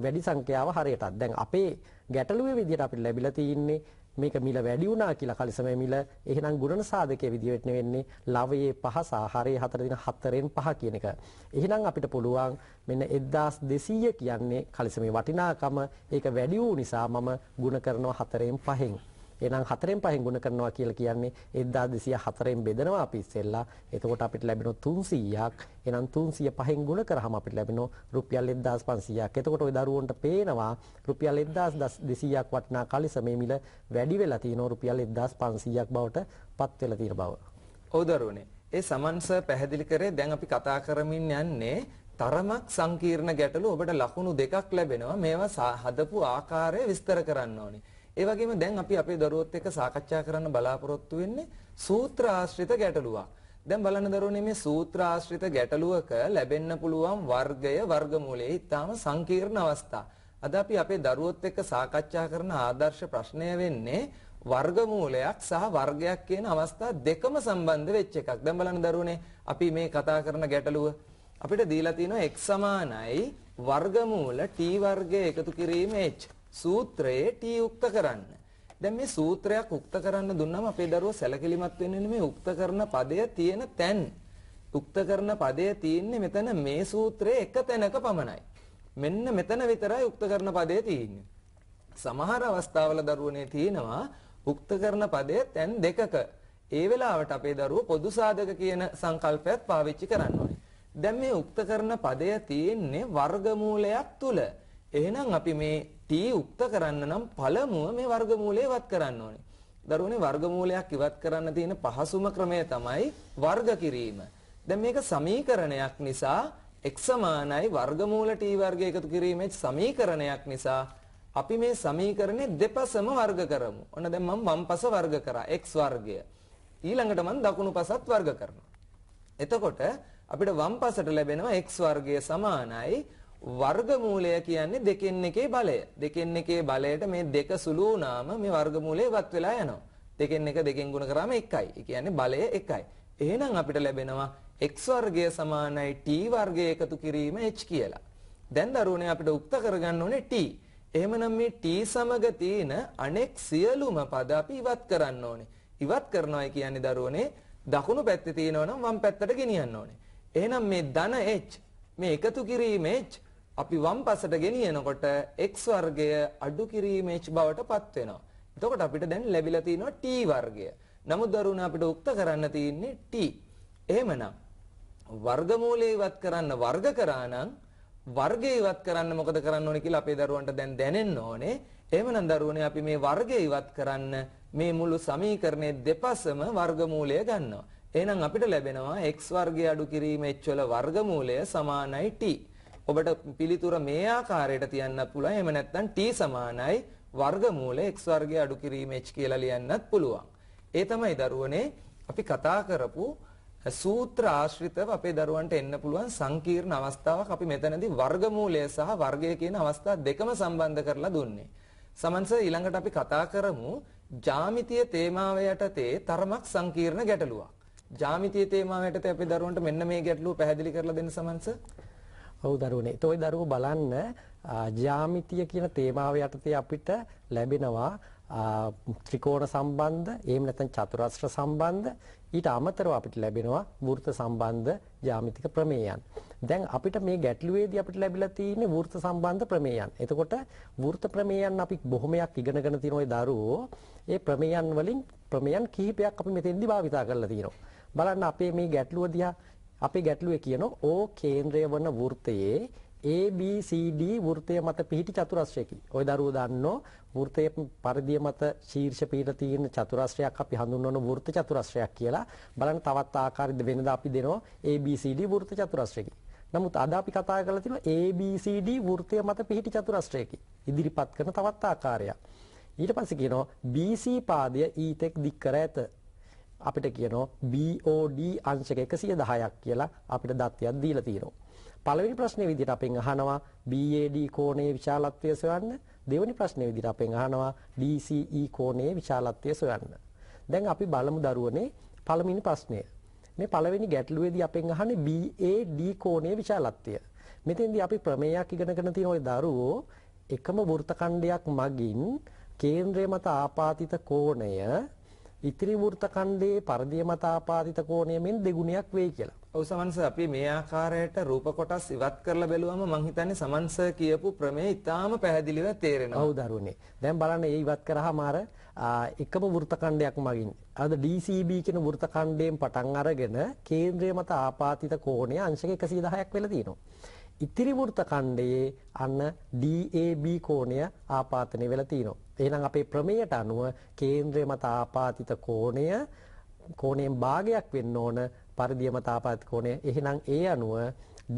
වැඩි සංඛ්‍යාව හරයටත්. දැන් අපේ ගැටලුවේ විදිහට අපිට ලැබිලා තියෙන්නේ මේක මිල වැඩි වුණා කියලා කලිසමේ මිල එහෙනම් ගුණන සාධකයේ විදිහට වෙන්නේ ලවයේ පහස ආහාරයේ 4 දින 4ෙන් 5 කියන එක. එහෙනම් අපිට පුළුවන් මෙන්න 1200 කියන්නේ කලිසමේ වටිනාකම ඒක වැඩි වූ නිසා මම ගුණ කරනවා 4ෙන් 5ෙන්. එහෙනම් 4න් 5න් ගුණ කරනවා කියලා කියන්නේ 1204න් බෙදනවා අපි ඉස්සෙල්ලා. එතකොට අපිට ලැබෙනවා 300ක්. එහෙනම් 305න් ගුණ කරාම අපිට ලැබෙනවා රුපියල් 1500ක්. එතකොට ওই දරුවන්ට පේනවා රුපියල් 1200ක් වටිනා කලිස මේ මිල වැඩි වෙලා තියෙනවා රුපියල් 1500ක් බවට පත් වෙලා තියෙන බව. ඔව් දරුවනේ. ඒ සමන්ස පැහැදිලි කරේ දැන් අපි කතා කරමින් යන්නේ තරමක් සංකීර්ණ ගැටලු ඔබට ලකුණු දෙකක් ලැබෙනවා මේවා හදපු ආකාරය විස්තර කරන්න ඕනේ. ඒ වගේම දැන් අපි අපේ දරුවොත් එක්ක සාකච්ඡා කරන්න බලාපොරොත්තු වෙන්නේ සූත්‍ර ආශ්‍රිත ගැටලුවක්. දැන් බලන්න දරුවනේ මේ සූත්‍ර ආශ්‍රිත ගැටලුවක ලැබෙන්න පුළුවන් වර්ගය වර්ගමූලයේ ඊටාම සංකීර්ණ අවස්ථා. අද අපි අපේ දරුවොත් එක්ක සාකච්ඡා කරන ආදර්ශ ප්‍රශ්නය වෙන්නේ වර්ගමූලයක් සහ වර්ගයක් කියන අවස්ථා දෙකම සම්බන්ධ වෙච්ච එකක්. දැන් බලන්න දරුවනේ අපි මේ කතා කරන ගැටලුව අපිට දීලා තියෙනවා x සමානයි වර්ගමූල t වර්ගය එකතු කිරීම h. සූත්‍රයට යුක්ත කරන්න. දැන් මේ සූත්‍රයක් උක්ත කරන්න දුන්නම අපේ දරුවෝ සැලකිලිමත් වෙන්නේ මේ උක්ත කරන පදය තියෙන තැන්. උක්ත කරන පදය තියෙන්නේ මෙතන මේ සූත්‍රයේ එක තැනක පමණයි. මෙන්න මෙතන විතරයි උක්ත කරන පදය තියෙන්නේ. සමහර අවස්ථාවල දරුවනේ තියෙනවා උක්ත කරන පදය තැන් දෙකක. ඒ වෙලාවට අපේ දරුවෝ පොදු සාධක කියන සංකල්පයත් පාවිච්චි කරන්න ඕනේ. දැන් මේ උක්ත කරන පදය තියෙන්නේ වර්ගමූලයක් තුල. එහෙනම් අපි මේ t උක්ත කරන්න නම් පළමුව මේ වර්ගමූලය ඉවත් කරන්න ඕනේ. දරුවනේ වර්ගමූලයක් ඉවත් කරන්න තියෙන පහසුම ක්‍රමය තමයි වර්ග කිරීම. දැන් මේක සමීකරණයක් නිසා x සමානයි වර්ගමූල t වර්ගය එකතු කිරීමේ සමීකරණයක් නිසා අපි මේ සමීකරණේ දෙපසම වර්ග කරමු. ඔන්න දැන් මම වම්පස වර්ග කරා x වර්ගය. ඊළඟට මම දකුණුපසත් වර්ග කරනවා. එතකොට අපිට වම්පසට ලැබෙනවා x වර්ගය සමානයි වර්ගමූලය කියන්නේ දෙකෙන් එකේ බලය. දෙකෙන් එකේ බලයට මේ දෙක සුළු වුණාම මේ වර්ගමූලය වත් වෙලා යනවා. දෙකෙන් එක දෙකෙන් ගුණ කරාම 1යි. ඒ කියන්නේ බලය 1යි. එහෙනම් අපිට ලැබෙනවා x වර්ගය සමානයි t වර්ගය එකතු කිරීම h කියලා. දැන් දරුවනේ අපිට උක්ත කරගන්න ඕනේ t. එහෙමනම් මේ t සමග තියෙන අනෙක් සියලුම පද අපි ඉවත් කරන්න ඕනේ. ඉවත් කරනවා කියන්නේ දරුවනේ දකුණු පැත්තේ තියෙනවා නම් වම් පැත්තට ගෙනියන්න ඕනේ. එහෙනම් මේ ධන h මේ එකතු කිරීම h අපි වම් පසට ගෙනියනකොට x වර්ගය අඩු කිරීමේ බවට පත් වෙනවා. එතකොට අපිට දැන් ලැබිලා තියෙනවා t වර්ගය. නමුත් දරුණ අපිට උක්ත කරන්න තියෙන්නේ t. එහෙමනම් වර්ගමූලය ඉවත් කරන්න වර්ග කරා නම් වර්ගය ඉවත් කරන්න මොකද කරන්න ඕනේ කියලා අපේ දරුවන්ට දැන් දැනෙන්න ඕනේ. එහෙමනම් දරුවනේ අපි මේ වර්ගය ඉවත් කරන්න මේ මුළු සමීකරණයේ දෙපසම වර්ගමූලය ගන්නවා. එහෙනම් අපිට ලැබෙනවා x වර්ගය අඩු කිරීමේ h වල වර්ගමූලය සමානයි t. ඔබට පිළිතුර මේ ආකාරයට තියන්න පුළුවන්. එහෙම නැත්නම් t සමානයි වර්ගමූල x වර්ගය අඩු කිරීම h කියලා ලියන්නත් පුළුවන්. ඒ තමයි දරුවනේ අපි කතා කරපු සූත්‍ර ආශ්‍රිතව අපේ දරුවන්ට එන්න පුළුවන් සංකීර්ණ අවස්ථාවක් අපි මෙතනදී වර්ගමූලය සහ වර්ගය කියන අවස්ථා දෙකම සම්බන්ධ කරලා දුන්නේ. සමන්ස ඊළඟට අපි කතා කරමු ජාමිතිය තේමාව යටතේ තරමක් සංකීර්ණ ගැටලුවක්. ජාමිතිය තේමාව යටතේ අපේ දරුවන්ට මෙන්න මේ ගැටලුව පැහැදිලි කරලා දෙන්න සමන්ස. ඔව් දරුවනේ. ඒතෝයි දරුවෝ බලන්න ජ්‍යාමිතිය කියන තේමාව යටතේ අපිට ලැබෙනවා ත්‍රිකෝණ සම්බන්ධ, එහෙම නැත්නම් චතුරස්‍ර සම්බන්ධ, ඊට අමතරව අපිට ලැබෙනවා වෘත්ත සම්බන්ධ ජ්‍යාමිතික ප්‍රමේයන්. දැන් අපිට මේ ගැටලුවේදී අපිට ලැබිලා තියෙන්නේ වෘත්ත සම්බන්ධ ප්‍රමේයන්. එතකොට වෘත්ත ප්‍රමේයන් අපි බොහොමයක් ඉගෙනගෙන තියෙන ওই දරුවෝ ඒ ප්‍රමේයන් වලින් ප්‍රමේයන් කිහිපයක් අපි මෙතෙන්දී භාවිතා කරලා තියෙනවා. බලන්න අපේ මේ ගැටලුව දිහා අපි ගැටලුවේ කියන ඕ කේන්ද්‍රය වන වෘත්තයේ ABCD වෘත්තය මත පිහිටි චතුරස්‍රයකි. ඔය දරුවෝ දන්නෝ වෘත්තයේ පරිධිය මත ශීර්ෂ පීඩ තියෙන චතුරස්‍රයක් අපි හඳුන්වන වෘත්ත චතුරස්‍රයක් කියලා. බලන්න තවත් ආකාරයක වෙනදා අපි දෙනවා ABCD වෘත්ත චතුරස්‍රයකි. නමුත් අද අපි කතා කරලා තියෙනවා ABCD වෘත්තය මත පිහිටි චතුරස්‍රයකි. ඉදිරිපත් කරන තවත් ආකාරයක්. ඊට පස්සේ කියනවා BC පාදය ඊතෙක් දික් කර ඇත. අපිට කියනවා BOD අංශක 110ක් කියලා අපිට දත්තයක් දීලා තියෙනවා. පළවෙනි ප්‍රශ්නේ විදිහට අපෙන් අහනවා BAD කෝණයේ විශාලත්වය සොයන්න. දෙවෙනි ප්‍රශ්නේ විදිහට අපෙන් අහනවා DCE කෝණයේ විශාලත්වය සොයන්න. දැන් අපි බලමු දරුවනේ පළවෙනි ප්‍රශ්නය. මේ පළවෙනි ගැටලුවේදී අපෙන් අහන්නේ BAD කෝණයේ විශාලත්වය. මෙතෙන්දී අපි ප්‍රමේයක් ඉගෙනගෙන තියෙන ওই දරුවෝ එකම වෘත්තකණ්ඩයක් මගින් කේන්ද්‍රය මත ආපාතිත කෝණය ඉතිරි වෘත ඛණ්ඩයේ පරිධිය මත ආපාදිත කෝණයමින් දෙගුණයක් වෙයි කියලා. ඔව් සමන්ස අපි මේ ආකාරයට රූප කොටස් ඉවත් කරලා බැලුවම මං හිතන්නේ සමන්ස කියපු ප්‍රමේය ඉතාම පැහැදිලිව තේරෙනවා. ඔව් දරුවනේ. දැන් බලන්න ඒ ඉවත් කරාම අර එකම වෘත ඛණ්ඩයක් මගින් අද DCB කියන වෘත ඛණ්ඩයෙන් පටන් අරගෙන කේන්ද්‍රය මත ආපාදිත කෝණය අංශක 110ක් වෙලා තියෙනවා. ඉතිරි වෘත්ත ඛණ්ඩයේ අන්න DAB කෝණය ආපාතනය වෙලා තියෙනවා. එහෙනම් අපේ ප්‍රමේයට අනුව කේන්ද්‍රය මත ආපාතිත කෝණය කෝණයෙන් භාගයක් වෙන්න ඕන පරිධිය මත ආපාතිත කෝණය. එහෙනම් ඒ අනුව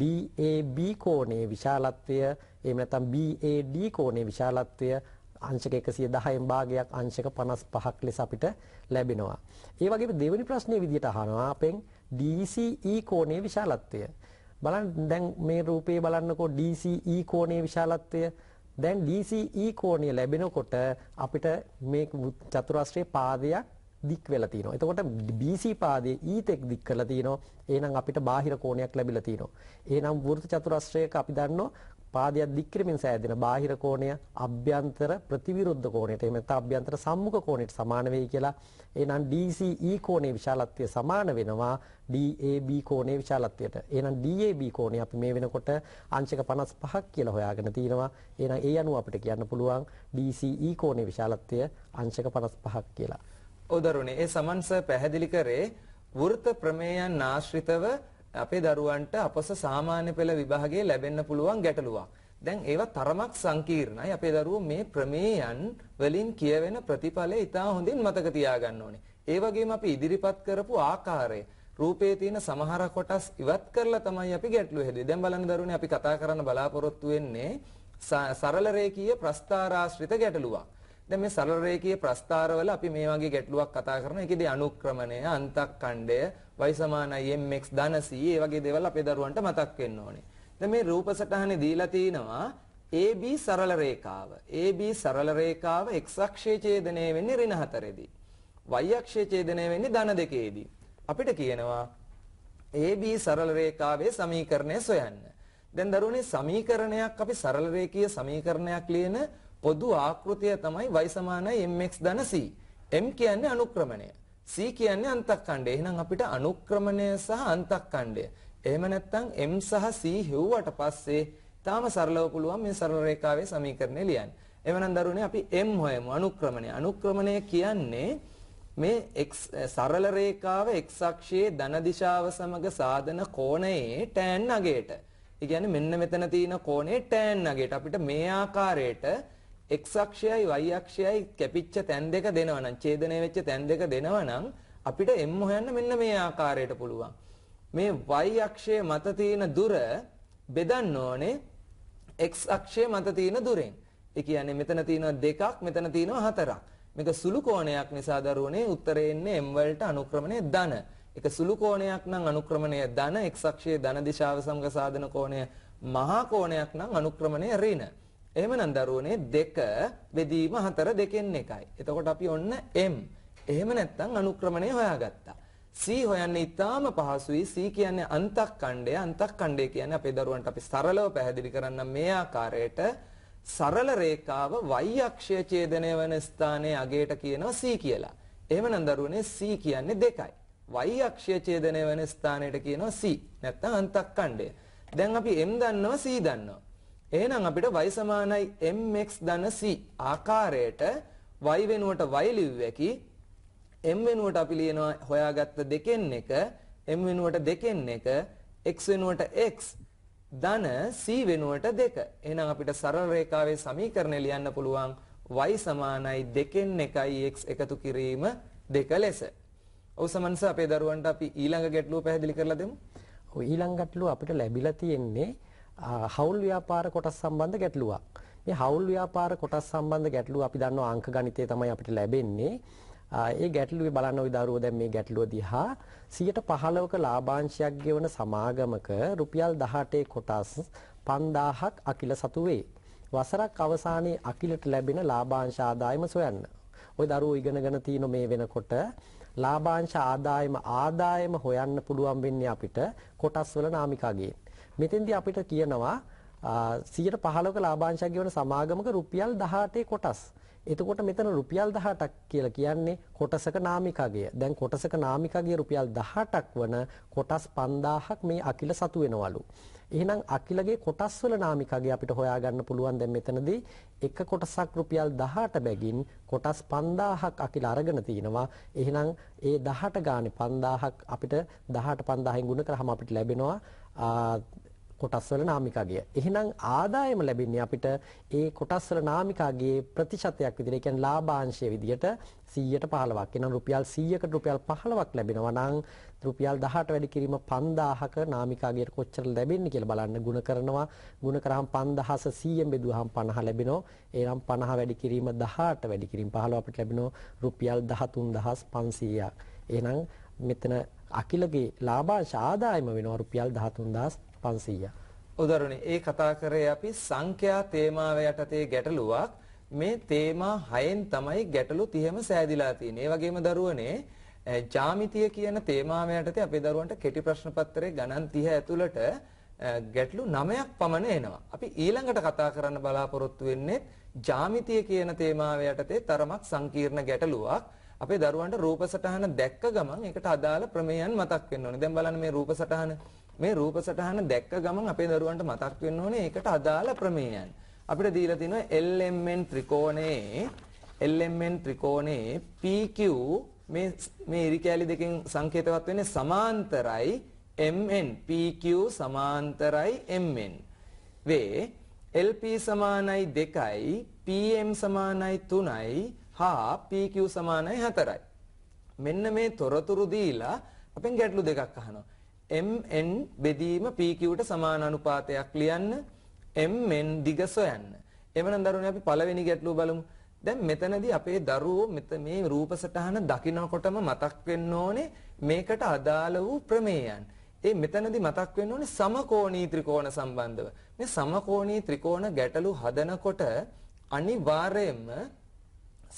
DAB කෝණයේ විශාලත්වය එහෙම නැත්නම් BAD කෝණයේ විශාලත්වය අංශක 110න් භාගයක් අංශක 55ක් ලෙස අපිට ලැබෙනවා. ඒ වගේම දෙවෙනි ප්‍රශ්නේ විදිහට අහනවා අපෙන් DCE කෝණයේ විශාලත්වය. බලන්න දැන් මේ රූපේ බලන්නකෝ DCE කෝණයේ විශාලත්වය දැන් DCE කෝණය ලැබෙනකොට අපිට මේ චතුරස්‍රයේ පාදයක් දික් වෙලා තිනවා. එතකොට BC පාදයේ ඊතෙක් e දික් කරලා තිනවා. එහෙනම් අපිට බාහිර කෝණයක් ලැබිලා තිනවා. එහෙනම් වෘත්ත චතුරස්‍රයක අපි දන්නවා පාදයක් දික් කිරීමෙන් සෑදෙන බාහිර කෝණය අභ්‍යන්තර ප්‍රතිවිරුද්ධ කෝණයට එහෙම නැත්නම් අභ්‍යන්තර සම්මුඛ කෝණයට සමාන වෙයි කියලා. එහෙනම් DCE කෝණයේ විශාලත්වය සමාන වෙනවා DAB කෝණයේ විශාලත්වයට. එහෙනම් DAB කෝණය අපි මේ වෙනකොට අංශක 55ක් කියලා හොයාගෙන තිනවා. එහෙනම් ඒ අනුව අපිට කියන්න පුළුවන් DCE කෝණයේ විශාලත්වය අංශක 55ක් කියලා. ඔව් දරුණේ ඒ සමන්ස පැහැදිලි කරේ වෘත්ත ප්‍රමේයන් ආශ්‍රිතව අපේ දරුවන්ට අපස සාමාන්‍ය පෙළ විභාගයේ ලැබෙන්න පුළුවන් ගැටලුවක්. දැන් ඒවා තරමක් සංකීර්ණයි. අපේ දරුවෝ මේ ප්‍රමේයන් වලින් කියවෙන ප්‍රතිඵලය ඉතා හොඳින් මතක තියාගන්න ඕනේ. ඒ වගේම අපි ඉදිරිපත් කරපු ආකාරය රූපේ තියෙන සමහර කොටස් ඉවත් කරලා තමයි අපි ගැටලුව හැදුවේ. දැන් බලන්න දරුවනේ අපි කතා කරන්න බලාපොරොත්තු වෙන්නේ සරල රේඛීය ප්‍රස්ථාරාශ්‍රිත ගැටලුවක්. දැන් මේ සරල රේඛීය ප්‍රස්ථාරවල අපි මේ වගේ ගැටලුවක් කතා කරනවා. ඒකෙදී අනුක්‍රමණය, අන්තක්ඛණ්ඩය, y mx ධන c ඒ වගේ දේවල් අපේ දරුවන්ට මතක් වෙන්න ඕනේ. දැන් මේ රූප සටහනේ දීලා තිනවා AB සරල රේඛාව. AB සරල රේඛාව x අක්ෂයේ ඡේදනය වෙන්නේ ඍණ 4 y අක්ෂයේ ඡේදනය වෙන්නේ ධන 2 අපිට කියනවා AB සරල රේඛාවේ සමීකරණය සොයන්න. දැන් දරුවනේ සමීකරණයක් අපි සරල රේඛීය සමීකරණයක් ලියන පොදු ආකෘතිය තමයි y mx ධන c. m කියන්නේ අනුක්‍රමණය. c කියන්නේ අන්තක්ඛණ්ඩය. එහෙනම් අපිට අනුක්‍රමණය සහ අන්තක්ඛණ්ඩය. එහෙම නැත්නම් m සහ c හෙව්වට පස්සේ තාම සරලව පුළුවන් මේ සරල රේඛාවේ සමීකරණය ලියන්න. එවනම් දරුවනේ අපි m හොයමු අනුක්‍රමණය. අනුක්‍රමණය කියන්නේ මේ x සරල රේඛාව x අක්ෂයේ ධන දිශාව සමග සාධන කෝණයේ tan අගයට. ඒ කියන්නේ මෙන්න මෙතන තියෙන කෝණේ tan අගයට අපිට මේ ආකාරයට x අක්ෂයයි y අක්ෂයයි කැපිච්ච තැන් දෙක දෙනවනම් ඡේදනය වෙච්ච තැන් දෙක දෙනවනම් අපිට m හොයන්න මෙන්න මේ ආකාරයට පුළුවන්. මේ y අක්ෂයේ මත තියෙන දුර බෙදන්න ඕනේ x අක්ෂයේ මත තියෙන දුරෙන්. ඒ කියන්නේ මෙතන තියෙනවා දෙකක් මෙතන තියෙනවා හතරක්. මේක සුළු කෝණයක් නිසා දරුවනේ උත්තරේ එන්නේ m වලට අනුක්‍රමණය ධන. ඒක සුළු කෝණයක් නම් අනුක්‍රමණය ධන x අක්ෂයේ ධන දිශාව සමග සාධන කෝණය මහා කෝණයක් නම් අනුක්‍රමණය ඍණ. එහෙමනම් දරුවනේ 2 බෙදීම 4 දෙකෙන් එකයි. එතකොට අපි ඔන්න m. එහෙම නැත්නම් අනුක්‍රමණය හොයාගත්තා. C හොයන්නේ ඉතාම පහසුයි. C කියන්නේ අන්තක්ඛණ්ඩය. අන්තක්ඛණ්ඩය කියන්නේ අපේ දරුවන්ට අපි සරලව පැහැදිලි කරන්න මේ ආකාරයට සරල රේඛාව y අක්ෂය ඡේදනය වන ස්ථානයේ අගයට කියනවා C කියලා. එහෙමනම් දරුවනේ C කියන්නේ 2යි. y අක්ෂය ඡේදනය වන ස්ථානයට කියනවා C. නැත්නම් අන්තක්ඛණ්ඩය. දැන් අපි m දන්නවා C දන්නවා. එහෙනම් අපිට y සමානයි mx ධන c ආකාරයට y වෙනුවට y ලිව්ව හැකි m වෙනුවට අපි ලියනවා හොයාගත්ත දෙකෙන් එක m වෙනුවට දෙකෙන් එක x වෙනුවට x ධන c වෙනුවට 2. එහෙනම් අපිට සරල රේඛාවේ සමීකරණය ලියන්න පුළුවන් y සමානයි 2න් 1යි x එකතු කිරීම 2 ලෙස. ඔව් සමන්ස අපේ දරුවන්ට අපි ඊළඟ ගැටලුව පැහැදිලි කරලා දෙමු. ඔය ඊළඟ ගැටලුව අපිට ලැබිලා තියෙන්නේ හවුල් ව්‍යාපාර කොටස් සම්බන්ධ ගැටලුවක්. මේ හවුල් ව්‍යාපාර කොටස් සම්බන්ධ ගැටලුව අපි දන්නවා අංක ගණිතය තමයි අපිට ලැබෙන්නේ. ඒ ගැටලුවේ බලන්න ওই දරුවෝ දැන් මේ ගැටලුව දිහා 115ක ලාභාංශයක් ගෙවන සමාගමක රුපියල් 18 කොටස් 5000ක් අකිල සතු වේ. වසරක් අවසානයේ අකිලට ලැබෙන ලාභාංශ ආදායම සොයන්න. ওই දරුවෝ ඉගෙනගෙන තියෙන මේ වෙනකොට ලාභාංශ ආදායම ආදායම හොයන්න පුළුවන් වෙන්නේ අපිට කොටස් වල නාමිකාගෙන්. මෙතෙන්දී අපිට කියනවා 115ක ලාභාංශයක් ගෙවන සමාගමක රුපියල් 18 කොටස්. එතකොට මෙතන රුපියල් 18ක් කියලා කියන්නේ කොටසක නාමිකගය. දැන් කොටසක නාමිකගය රුපියල් 18ක් වන කොටස් 5000ක් මේ අකිල සතු වෙනවලු. එහෙනම් අකිලගේ කොටස් වල නාමිකගය අපිට හොයාගන්න පුළුවන් දැන් මෙතනදී එක කොටසක් රුපියල් 18 බැගින් කොටස් 5000ක් අකිල අරගෙන තිනවා. එහෙනම් ඒ 18 ගානේ 5000ක් අපිට 18 5000න් ගුණ කරාම අපිට ලැබෙනවා කොටස් වල නාමිකාගය. එහෙනම් ආදායම ලැබෙන්නේ අපිට ඒ කොටස් වල නාමිකාගයේ ප්‍රතිශතයක් විදිහට, ඒ කියන්නේ ලාභාංශය විදිහට 100ට 15ක්. එහෙනම් රුපියල් 100කට රුපියල් 15ක් ලැබෙනවා නම් රුපියල් 18ට වැඩි කිරීම 5000ක නාමිකාගයට කොච්චර ලැබෙන්නේ කියලා බලන්න ಗುಣ කරනවා. ಗುಣ කරාම 5000 100ෙන් බෙදුවාම 50 ලැබෙනවා. එහෙනම් 50 වැඩි කිරීම 18ට වැඩි කිරීම 15 අපිට ලැබෙනවා රුපියල් 13500ක්. එහෙනම් මෙතන අකිලගේ ලාභාංශ ආදායම වෙනවා රුපියල් 13000 500ක්. උදාහරණේ ඒ කතා කරේ අපි සංඛ්‍යා තේමාව යටතේ ගැටලුවක්. මේ තේමා 6න් තමයි ගැටලු 30ම සෑදිලා තියෙන්නේ. ඒ වගේම දරුවනේ ජාමිතිය කියන තේමාව යටතේ අපේ දරුවන්ට කෙටි ප්‍රශ්න පත්‍රයේ ගණන් 30 ඇතුළට ගැටලු 9ක් පමණ එනවා. අපි ඊළඟට කතා කරන්න බලාපොරොත්තු වෙන්නේ ජාමිතිය කියන තේමාව යටතේ තරමක් සංකීර්ණ ගැටලුවක්. අපේ දරුවන්ට රූප සටහන දැක්ක ගමන් ඒකට අදාළ ප්‍රමේයන් මතක් වෙන්න ඕනේ. දැන් බලන්න මේ රූප සටහන මේ රූප සටහන දැක්ක ගමන් අපේ දරුවන්ට මතක් වෙන්න ඕනේ ඒකට අදාළ ප්‍රමේයන්. අපිට දීලා තිනවා LMN ත්‍රිකෝණයේ LMN ත්‍රිකෝණයේ PQ මේ මේ ඉරිකැලි දෙකෙන් සංකේතවත් වෙන්නේ සමාන්තරයි MN PQ සමාන්තරයි MN වේ LP සමානයි 2යි PM සමානයි 3යි හා PQ සමානයි 4යි මෙන්න මේ තොරතුරු දීලා අපෙන් ගැටලු දෙකක් අහනවා mn බෙදීම pqට සමාන අනුපාතයක් ලියන්න mn දිග සොයන්න. එවනම් දරුවනේ අපි පළවෙනි ගැටලුව බලමු. දැන් මෙතනදී අපේ දරුවෝ මෙත මේ රූප සටහන දකිනකොටම මතක් වෙන්න ඕනේ මේකට අදාළ වූ ප්‍රමේයයන්. ඒ මෙතනදී මතක් වෙන්න ඕනේ සමකෝණී ත්‍රිකෝණ සම්බන්ධව. මේ සමකෝණී ත්‍රිකෝණ ගැටලු හදනකොට අනිවාර්යයෙන්ම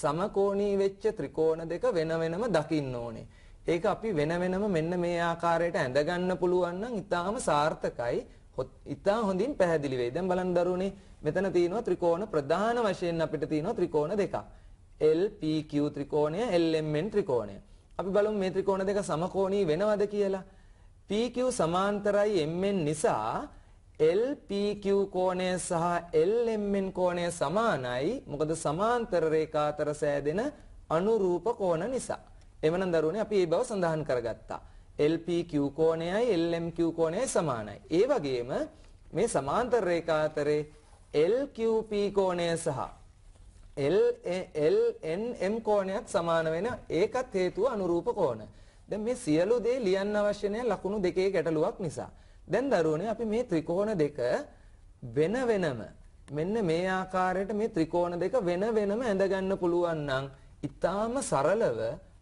සමකෝණී වෙච්ච ත්‍රිකෝණ දෙක වෙන වෙනම දකින්න ඕනේ. ඒක අපි වෙන වෙනම මෙන්න මේ ආකාරයට ඇඳ ගන්න පුළුවන් නම් ඊටාම සාර්ථකයි. ඊටා හොඳින් පැහැදිලි වෙයි. දැන් බලන්න දරුවනේ මෙතන තියෙනවා ත්‍රිකෝණ ප්‍රධාන වශයෙන් අපිට තියෙනවා ත්‍රිකෝණ දෙකක්. LPQ ත්‍රිකෝණය, LMN ත්‍රිකෝණය. අපි බලමු මේ ත්‍රිකෝණ දෙක සමකෝණී වෙනවද කියලා. PQ සමාන්තරයි MN නිසා LPQ කෝණය සහ LMN කෝණය සමානයි. මොකද සමාන්තර රේඛා අතර සෑදෙන අනුරූප කෝණ නිසා. එහෙමනම් දරුවනේ අපි මේ බව සඳහන් කරගත්තා. LPQ කෝණයයි LMQ කෝණයයි සමානයි. ඒ වගේම මේ සමාන්තර රේඛා අතරේ LQP කෝණය සහ LNM කෝණයත් සමාන වෙන ඒකත් හේතුව අනුරූප කෝණ. දැන් මේ සියලු දේ ලියන්න අවශ්‍ය නැහැ ලකුණු දෙකේ ගැටලුවක් නිසා. දැන් දරුවනේ අපි මේ ත්‍රිකෝණ දෙක වෙන වෙනම මෙන්න මේ ආකාරයට මේ ත්‍රිකෝණ දෙක වෙන වෙනම ඇඳ ගන්න පුළුවන් නම් ඊටාම සරලව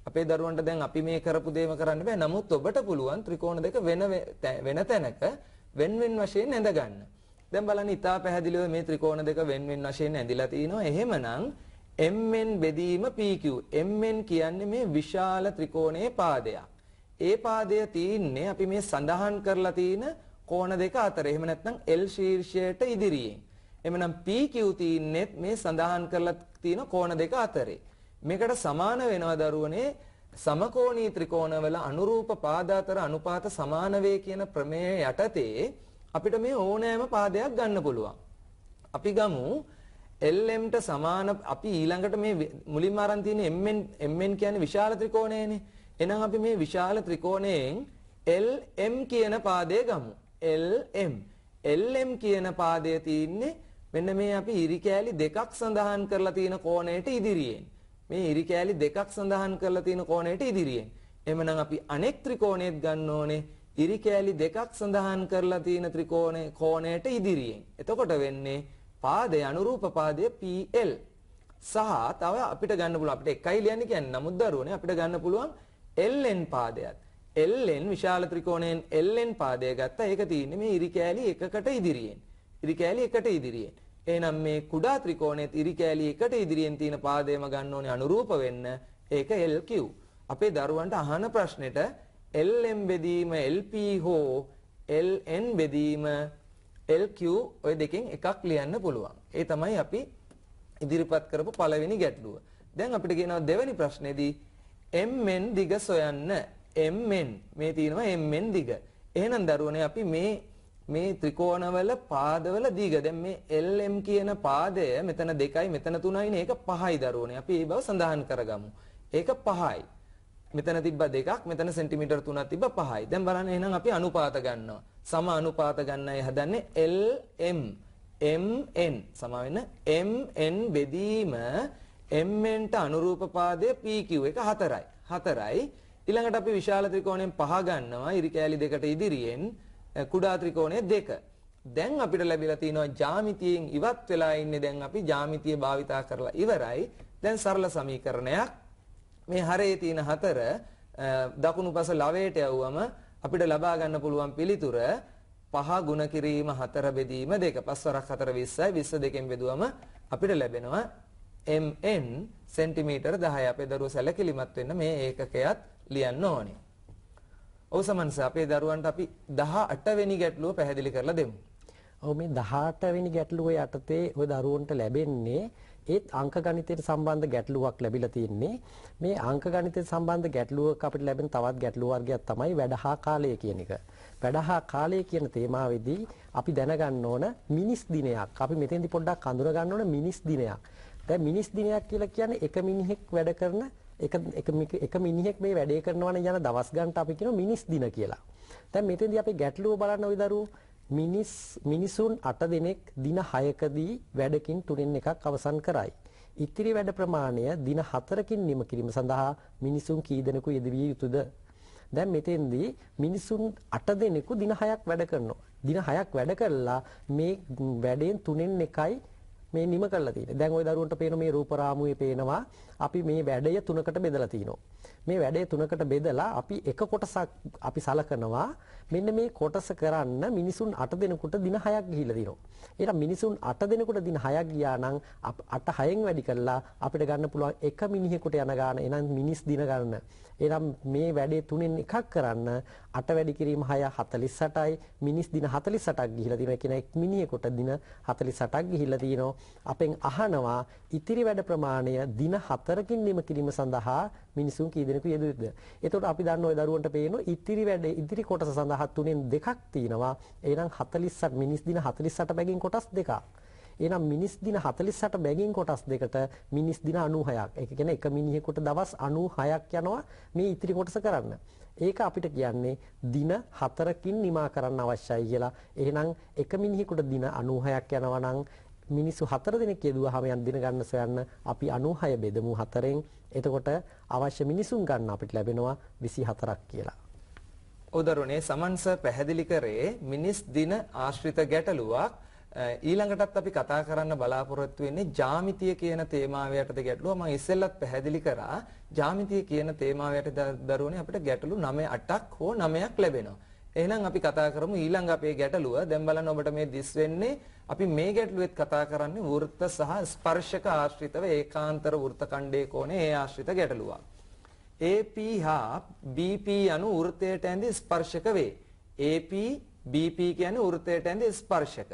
අපේ දරුවන්ට දැන් අපි මේ කරපු දේම කරන්න බෑ. නමුත් ඔබට පුළුවන් ත්‍රිකෝණ දෙක වෙන වෙන තැනක වෙන වෙන වශයෙන් ඇඳ ගන්න. දැන් බලන්න ඉතා පැහැදිලිව මේ ත්‍රිකෝණ දෙක වෙන වෙන වශයෙන් ඇඳිලා තිනවා. එහෙමනම් MN බෙදීම PQ. MN කියන්නේ මේ විශාල ත්‍රිකෝණයේ පාදයක්. ඒ පාදය තියෙන්නේ අපි මේ සඳහන් කරලා තියෙන කෝණ දෙක අතර. එහෙම නැත්නම් L ශීර්ෂයට ඉදිරියෙන්. එමනම් PQ තින්නේත් මේ සඳහන් කරලා තියෙන කෝණ දෙක අතරේ. මේකට සමාන වෙනවා දරුවනේ සමකෝණී ත්‍රිකෝණවල අනුරූප පාදාතර අනුපාත සමාන වේ කියන ප්‍රමේය යටතේ අපිට මේ ඕනෑම පාදයක් ගන්න පුළුවන්. අපි ගමු LM ට සමාන අපි ඊළඟට මේ මුලින්ම අරන් තියෙන MN MN කියන්නේ විශාල ත්‍රිකෝණයනේ. එහෙනම් අපි මේ විශාල ත්‍රිකෝණයෙන් LM කියන පාදය ගමු. LM LM කියන පාදය තියෙන්නේ මෙන්න මේ අපි ඉරි කෑලි දෙකක් සඳහන් කරලා තියෙන කෝණයට ඉදිරියෙන්. මේ ඉරි කෑලි දෙකක් සඳහන් කරලා තියෙන කෝණයට ඉදිරියෙන්. එමනම් අපි අනෙක් ත්‍රිකෝණයත් ගන්න ඕනේ ඉරි කෑලි දෙකක් සඳහන් කරලා තියෙන ත්‍රිකෝණේ කෝණයට ඉදිරියෙන්. එතකොට වෙන්නේ පාදයේ අනුරූප පාදය PL සහ තව අපිට ගන්න පුළුවන් අපිට එකයි ලියන්න කියන්නේ නමුත් දරුවනේ අපිට ගන්න පුළුවන් LN පාදයක්. LN විශාල ත්‍රිකෝණයෙන් LN පාදය ගත්තා. ඒක තියෙන්නේ මේ ඉරි කෑලි එකකට ඉදිරියෙන්. ඉරි කෑලි එකට ඉදිරියෙන්. එහෙනම් මේ කුඩා ත්‍රිකෝණෙත් ඉරි කෑලි එකට ඉදිරියෙන් තියෙන පාදයම ගන්න ඕනේ අනුරූප වෙන්න. ඒක LQ. අපේ දරුවන්ට අහන ප්‍රශ්නෙට LM බෙදීම LP හෝ LN බෙදීම LQ ඔය දෙකෙන් එකක් ලියන්න පුළුවන්. ඒ තමයි අපි ඉදිරිපත් කරපු පළවෙනි ගැටලුව. දැන් අපිට කියනවා දෙවෙනි ප්‍රශ්නේදී MN දිග සොයන්න. MN මේ තියෙනවා MN දිග. එහෙනම් දරුවනේ අපි මේ මේ ත්‍රිකෝණවල පාදවල දීග. දැන් මේ LM කියන පාදය මෙතන 2යි මෙතන 3යිනේ. ඒක 5යි දරුවනේ. අපි ඒ බව සඳහන් කරගමු. ඒක 5යි. මෙතන තිබ්බා 2ක් මෙතන සෙන්ටිමීටර් 3ක් තිබ්බා 5යි. දැන් බලන්න එහෙනම් අපි අනුපාත ගන්නවා. සම අනුපාත ගන්නයි හදන්නේ LM MN සම වෙන MN බෙදීම MN ට අනුරූප පාදය PQ එක 4යි. 4යි. ඊළඟට අපි විශාල ත්‍රිකෝණයෙන් 5 ගන්නවා. ඉරි කෑලි දෙකට ඉදිරියෙන් කුඩා ත්‍රිකෝණය දෙක. දැන් අපිට ලැබිලා තියෙනවා ජාමිතියෙන් ඉවත් වෙලා ඉන්නේ දැන් අපි ජාමිතිය භාවිතා කරලා ඉවරයි. දැන් සරල සමීකරණයක් මේ හරේ තියෙන හතර දකුණුපස ලවයට යවුවම අපිට ලබා ගන්න පුළුවන් පිළිතුර පහ ගුණ කිරීම හතර බෙදීම දෙක පස්වරක් හතර 20යි 20 දෙකෙන් බෙදුවම අපිට ලැබෙනවා mn සෙන්ටිමීටර 10 අපේ දරුව සැලකිලිමත් වෙන්න මේ ඒකකයත් ලියන්න ඕනේ ඔව් සමන්ස අපේ දරුවන්ට අපි 18 වෙනි ගැටලුව පැහැදිලි කරලා දෙමු. ඔව් මේ 18 වෙනි ගැටලුව යටතේ ওই දරුවන්ට ලැබෙන්නේ ඒත් අංක ගණිතයට සම්බන්ධ ගැටලුවක් ලැබිලා තියෙන්නේ. මේ අංක ගණිතයට සම්බන්ධ ගැටලුවක් අපිට ලැබෙන තවත් ගැටලු වර්ගයක් තමයි වැඩහා කාලය කියන එක. වැඩහා කාලය කියන තේමාවේදී අපි දැනගන්න ඕන මිනිස් දිනයක්. අපි මෙතෙන්දි පොඩ්ඩක් අඳුර ගන්න ඕන මිනිස් දිනයක්. දැන් මිනිස් දිනයක් කියලා කියන්නේ එක මිනිහෙක් වැඩ කරන එක එක මිනිහෙක් මේ වැඩේ කරනවා යන දවස් ගන්නට අපි කියනවා මිනිස් දින කියලා. දැන් මෙතෙන්දී අපි ගැටලුව බලන්න ওই දරුවෝ මිනිස් මිනිසුන් 8 දිනක් දින 6කදී වැඩකින් තුනෙන් එකක් අවසන් කරයි. ඉතිරි වැඩ ප්‍රමාණය දින 4කින් නිම කිරීම සඳහා මිනිසුන් කී දෙනෙකු යෙදවිය යුතුද? දැන් මෙතෙන්දී මිනිසුන් 8 දෙනෙකු දින 6ක් වැඩ කරනවා. දින 6ක් වැඩ කරලා මේ වැඩෙන් තුනෙන් එකයි මේ නිම කරලා තියෙන්නේ. දැන් ওই දරුවන්ට පේන මේ රූප රාමුවේ පේනවා අපි මේ වැඩය තුනකට බෙදලා තිනවා. මේ වැඩය තුනකට බෙදලා අපි එක කොටසක් අපි සලකනවා මෙන්න මේ කොටස කරන්න මිනිසුන් 8 දෙනෙකුට දින 6ක් ගිහිල්ලා දිනවා. එහෙනම් මිනිසුන් 8 දෙනෙකුට දින 6ක් ගියා නම් 8 6න් වැඩි කළා අපිට ගන්න පුළුවන් එක මිනිහෙකුට යන ගාන එහෙනම් මිනිස් දින ගන්න. එහෙනම් මේ වැඩේ තුනෙන් එකක් කරන්න 8 වැඩි කිරීම 6 48යි මිනිස් දින 48ක් ගිහිල්ලා දිනවා. කියන එක් මිනිහෙකුට දින 48ක් ගිහිල්ලා දිනවා. අපෙන් අහනවා ඉතිරි වැඩ ප්‍රමාණය දින 4කින් නිම කිරීම සඳහා මිනිසුන් කී දෙනෙකු යෙදුවේද? එතකොට අපි දන්න ওই දරුවන්ට පේනවා ඉතිරි වැඩ ඉතිරි කොටස සඳහා දහත් තුනෙන් දෙකක් තියෙනවා. එහෙනම් 48 මිනිස් දින 48 බැගින් කොටස් දෙකක්. එහෙනම් මිනිස් දින 48 බැගින් කොටස් දෙකට මිනිස් දින 96ක්. ඒ කියන්නේ එක මිනිහෙකුට දවස් 96ක් යනවා මේ ඉතිරි කොටස කරන්න. ඒක අපිට කියන්නේ දින 4කින් නිමා කරන්න අවශ්‍යයි කියලා. එහෙනම් එක මිනිහෙකුට දින 96ක් යනවා නම් මිනිස්සු 4 දෙනෙක් යෙදුවාම යන දින ගන්න සොයන්න අපි 96 බෙදමු 4ෙන්. එතකොට අවශ්‍ය මිනිසුන් ගන්න අපිට ලැබෙනවා 24ක් කියලා. ඔදරුණේ සමන්ස පැහැදිලි කරේ මිනිස් දින ආශ්‍රිත ගැටලුවක් ඊළඟටත් අපි කතා කරන්න බලාපොරොත්තු වෙන්නේ ජාමිතිය කියන තේමාව යටතේ ගැටලුව මම ඉස්සෙල්ලත් පැහැදිලි කරා ජාමිතිය කියන තේමාව යටතේ දරුවනේ අපිට ගැටලු 9 8ක් හෝ 9ක් ලැබෙනවා එහෙනම් අපි කතා කරමු ඊළඟ අපේ ගැටලුව. දැන් බලන්න ඔබට මේ දිස් වෙන්නේ අපි මේ ගැටලුවෙත් කතා කරන්නේ වෘත්ත සහ ස්පර්ශක ආශ්‍රිතව ඒකාන්තර වෘත්ත ඛණ්ඩයේ කෝණේ ඒ ආශ්‍රිත ගැටලුවක්. AP හා BP අනු වෘත්තයට ඇඳි ස්පර්ශක වේ. AP BP කියන්නේ වෘත්තයට ඇඳි ස්පර්ශක.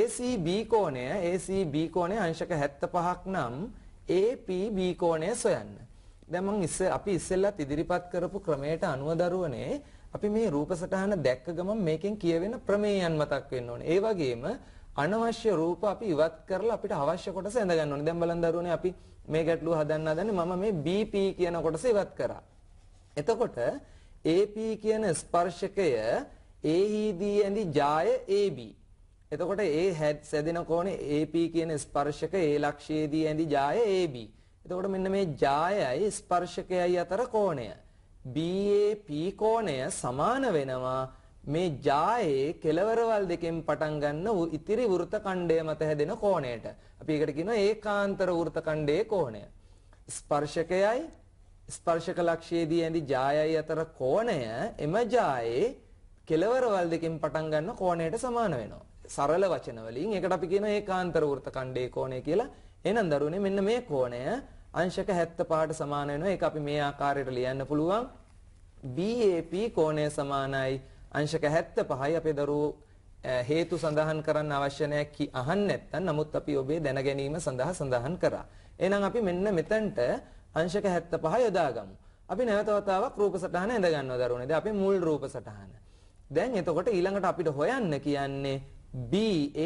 ACB කෝණය ACB කෝණය අංශක 75ක් නම් APB කෝණය සොයන්න. දැන් මම ඉස්ස අපි ඉස්සෙල්ලත් ඉදිරිපත් කරපු ක්‍රමයට අනුව දරුවනේ අපි මේ රූප සටහන දැක්ක ගමන් මේකෙන් කියවෙන ප්‍රමේයන් මතක් වෙන්න ඕනේ. ඒ වගේම අනවශ්‍ය රූප අපි ඉවත් කරලා අපිට අවශ්‍ය කොටස ඇඳ ගන්න ඕනේ. දැන් බලන්න දරුවනේ අපි මේ ගැටලුව හදන්න හදන්නේ මම මේ BP කියන කොටස ඉවත් කරා. එතකොට AP කියන ස්පර්ශකය AEදී ඇඳි ජාය AB. එතකොට ඒ හැඩ් සැදෙන කෝණේ AP කියන ස්පර්ශක A ලක්ෂයේදී ඇඳි ජාය AB. එතකොට මෙන්න මේ ජායයි ස්පර්ශකයයි අතර කෝණය BAP කෝණය සමාන වෙනවා මේ ජායේ කෙලවරවල් දෙකෙන් පටන් ගන්න ඉතිරි වෘත ඛණ්ඩය මත හැදෙන කෝණයට. අපි ඒකට කියනවා ඒකාන්තර වෘත ඛණ්ඩයේ කෝණය. ස්පර්ශකයයි ස්පර්ශක ලක්ෂයේදී ඇඳි ජායයි අතර කෝණය එම ජායේ කෙලවරවල් දෙකෙන් පටන් ගන්න කෝණයට සමාන වෙනවා. සරල වචන වලින් ඒකට අපි කියනවා ඒකාන්තර වෘත ඛණ්ඩයේ කෝණය කියලා. එහෙනම් දරුවනේ මෙන්න මේ කෝණය අංශක 75ට සමාන වෙනවා. ඒක අපි මේ ආකාරයට ලියන්න පුළුවන්. BAP කෝණය සමානයි 0.5 අංශක 75යි අපේ දරුවෝ හේතු සඳහන් කරන්න අවශ්‍ය නැහැ අහන්න නැත්නම් නමුත් අපි ඔබේ දැන ගැනීම සඳහා සඳහන් කරා. එහෙනම් අපි මෙන්න මෙතනට අංශක 75 යොදාගමු. අපි නැවත වතාවක් රූප සටහන ඇඳ ගන්නවා දරුවනේ. දැන් අපි මුල් රූප සටහන. දැන් එතකොට ඊළඟට අපිට හොයන්න කියන්නේ B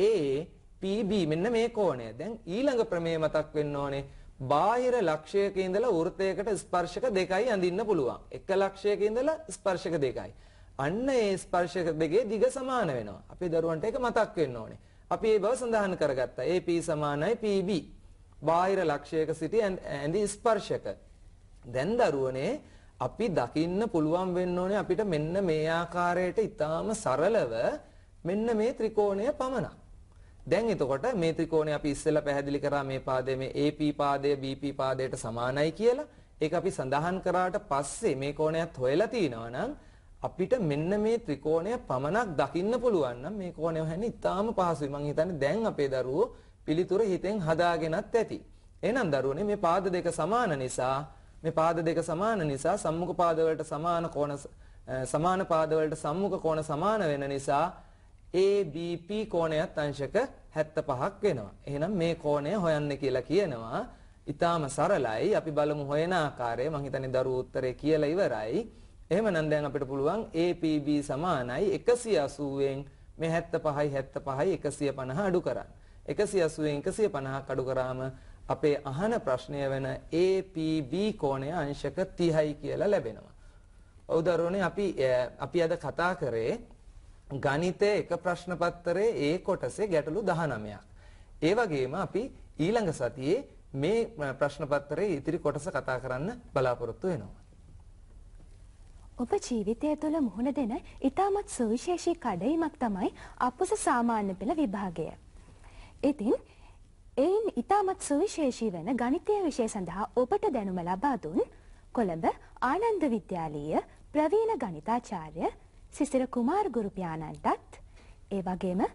A PB මෙන්න මේ කෝණය. දැන් ඊළඟ ප්‍රමේය මතක් වෙන්න ඕනේ. බාහිර ලක්ෂයක ඉඳලා වෘත්තයකට ස්පර්ශක දෙකයි අඳින්න පුළුවන්. එක ලක්ෂයක ඉඳලා ස්පර්ශක දෙකයි. අන්න ඒ ස්පර්ශක දෙකේ දිග සමාන වෙනවා. අපේ දරුවන්ට ඒක මතක් වෙන්න ඕනේ. අපි ඒ බව සඳහන් කරගත්තා. AP සමානයි PB. බාහිර ලක්ෂයක සිටි ඇඳි ස්පර්ශක. දැන් දරුවනේ අපි දකින්න පුළුවන් වෙන්න ඕනේ අපිට මෙන්න මේ ආකාරයට ඊටාම සරලව මෙන්න මේ ත්‍රිකෝණය පමණක්. දැන් එතකොට මේ ත්‍රිකෝණය අපි ඉස්සෙල්ලා පැහැදිලි කරා මේ පාදයේ මේ AP පාදය BP පාදයට සමානයි කියලා. ඒක අපි සඳහන් කරාට පස්සේ මේ කෝණයත් හොයලා තිනවා නම් අපිට මෙන්න මේ ත්‍රිකෝණය පමණක් දකින්න පුළුවන් නම් මේ කෝණය හැන්නේ ඉතාම පහසුයි. මම හිතන්නේ දැන් අපේ දරුවෝ පිළිතුර හිතෙන් හදාගෙනත් ඇති. එහෙනම් දරුවනේ මේ පාද දෙක සමාන නිසා මේ පාද දෙක සමාන නිසා සම්මුඛ පාද වලට සමාන කෝණ සමාන පාද වලට සම්මුඛ කෝණ සමාන වෙන නිසා ABP කෝණයත් අංශක 75ක් වෙනවා. එහෙනම් මේ කෝණය හොයන්න කියලා කියනවා. ඊටාම සරලයි. අපි බලමු හොයන ආකාරය. මම හිතන්නේ දරුවෝ උත්තරේ කියලා ඉවරයි. එහෙමනම් දැන් අපිට පුළුවන් APB සමානයි 180න් මේ 75යි 75යි 150 අඩු කරන්න. 180න් 150ක් අඩු කරාම අපේ අහන ප්‍රශ්නය වෙන APB කෝණය අංශක 30යි කියලා ලැබෙනවා. ඔව් දරුවනේ අපි අපි අද කතා කරේ ගණිතයේ එක ප්‍රශ්න පත්‍රයේ ඒ කොටසේ ගැටලු 19ක්. ඒ වගේම අපි ඊළඟ සතියේ මේ ප්‍රශ්න පත්‍රයේ ඉතිරි කොටස කතා කරන්න බලාපොරොත්තු වෙනවා. ඔබ ජීවිතය තුළ මුහුණ දෙන ඉතාමත් සුවිශේෂී කඩයිමක් තමයි අපපුස සාමාන්‍ය පෙළ විභාගය. ඉතින් එයින් ඉතාමත් සුවිශේෂී වන ගනිතය විෂය සඳහා ඔබට දැනුම ලබාදුන් කොළඹ ආනන්ද විද්‍යාලීය ප්‍රවීණ ගනිතාචාර්ය සිසිර කුමාර් ගුරුපියාණන්ටත් ඒ වගේම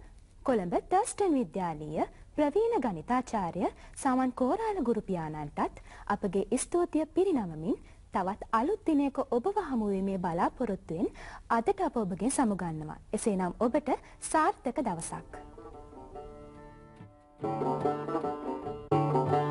කොළඹ තස්ටන් විද්‍යාලීය ප්‍රවීණ ගනිතාචාර්ය සමන් කෝරාල ගුරුපියාණන්ටත් අපගේ ස්තූතිය පිරිනමමින් තවත් අලුත් දිනයක ඔබව හමුවීමේ බලාපොරොත්තුවෙන් අදට අප ඔබගෙන් සමුගන්නවා. එසේනම් ඔබට සාර්ථක දවසක්. Thank you.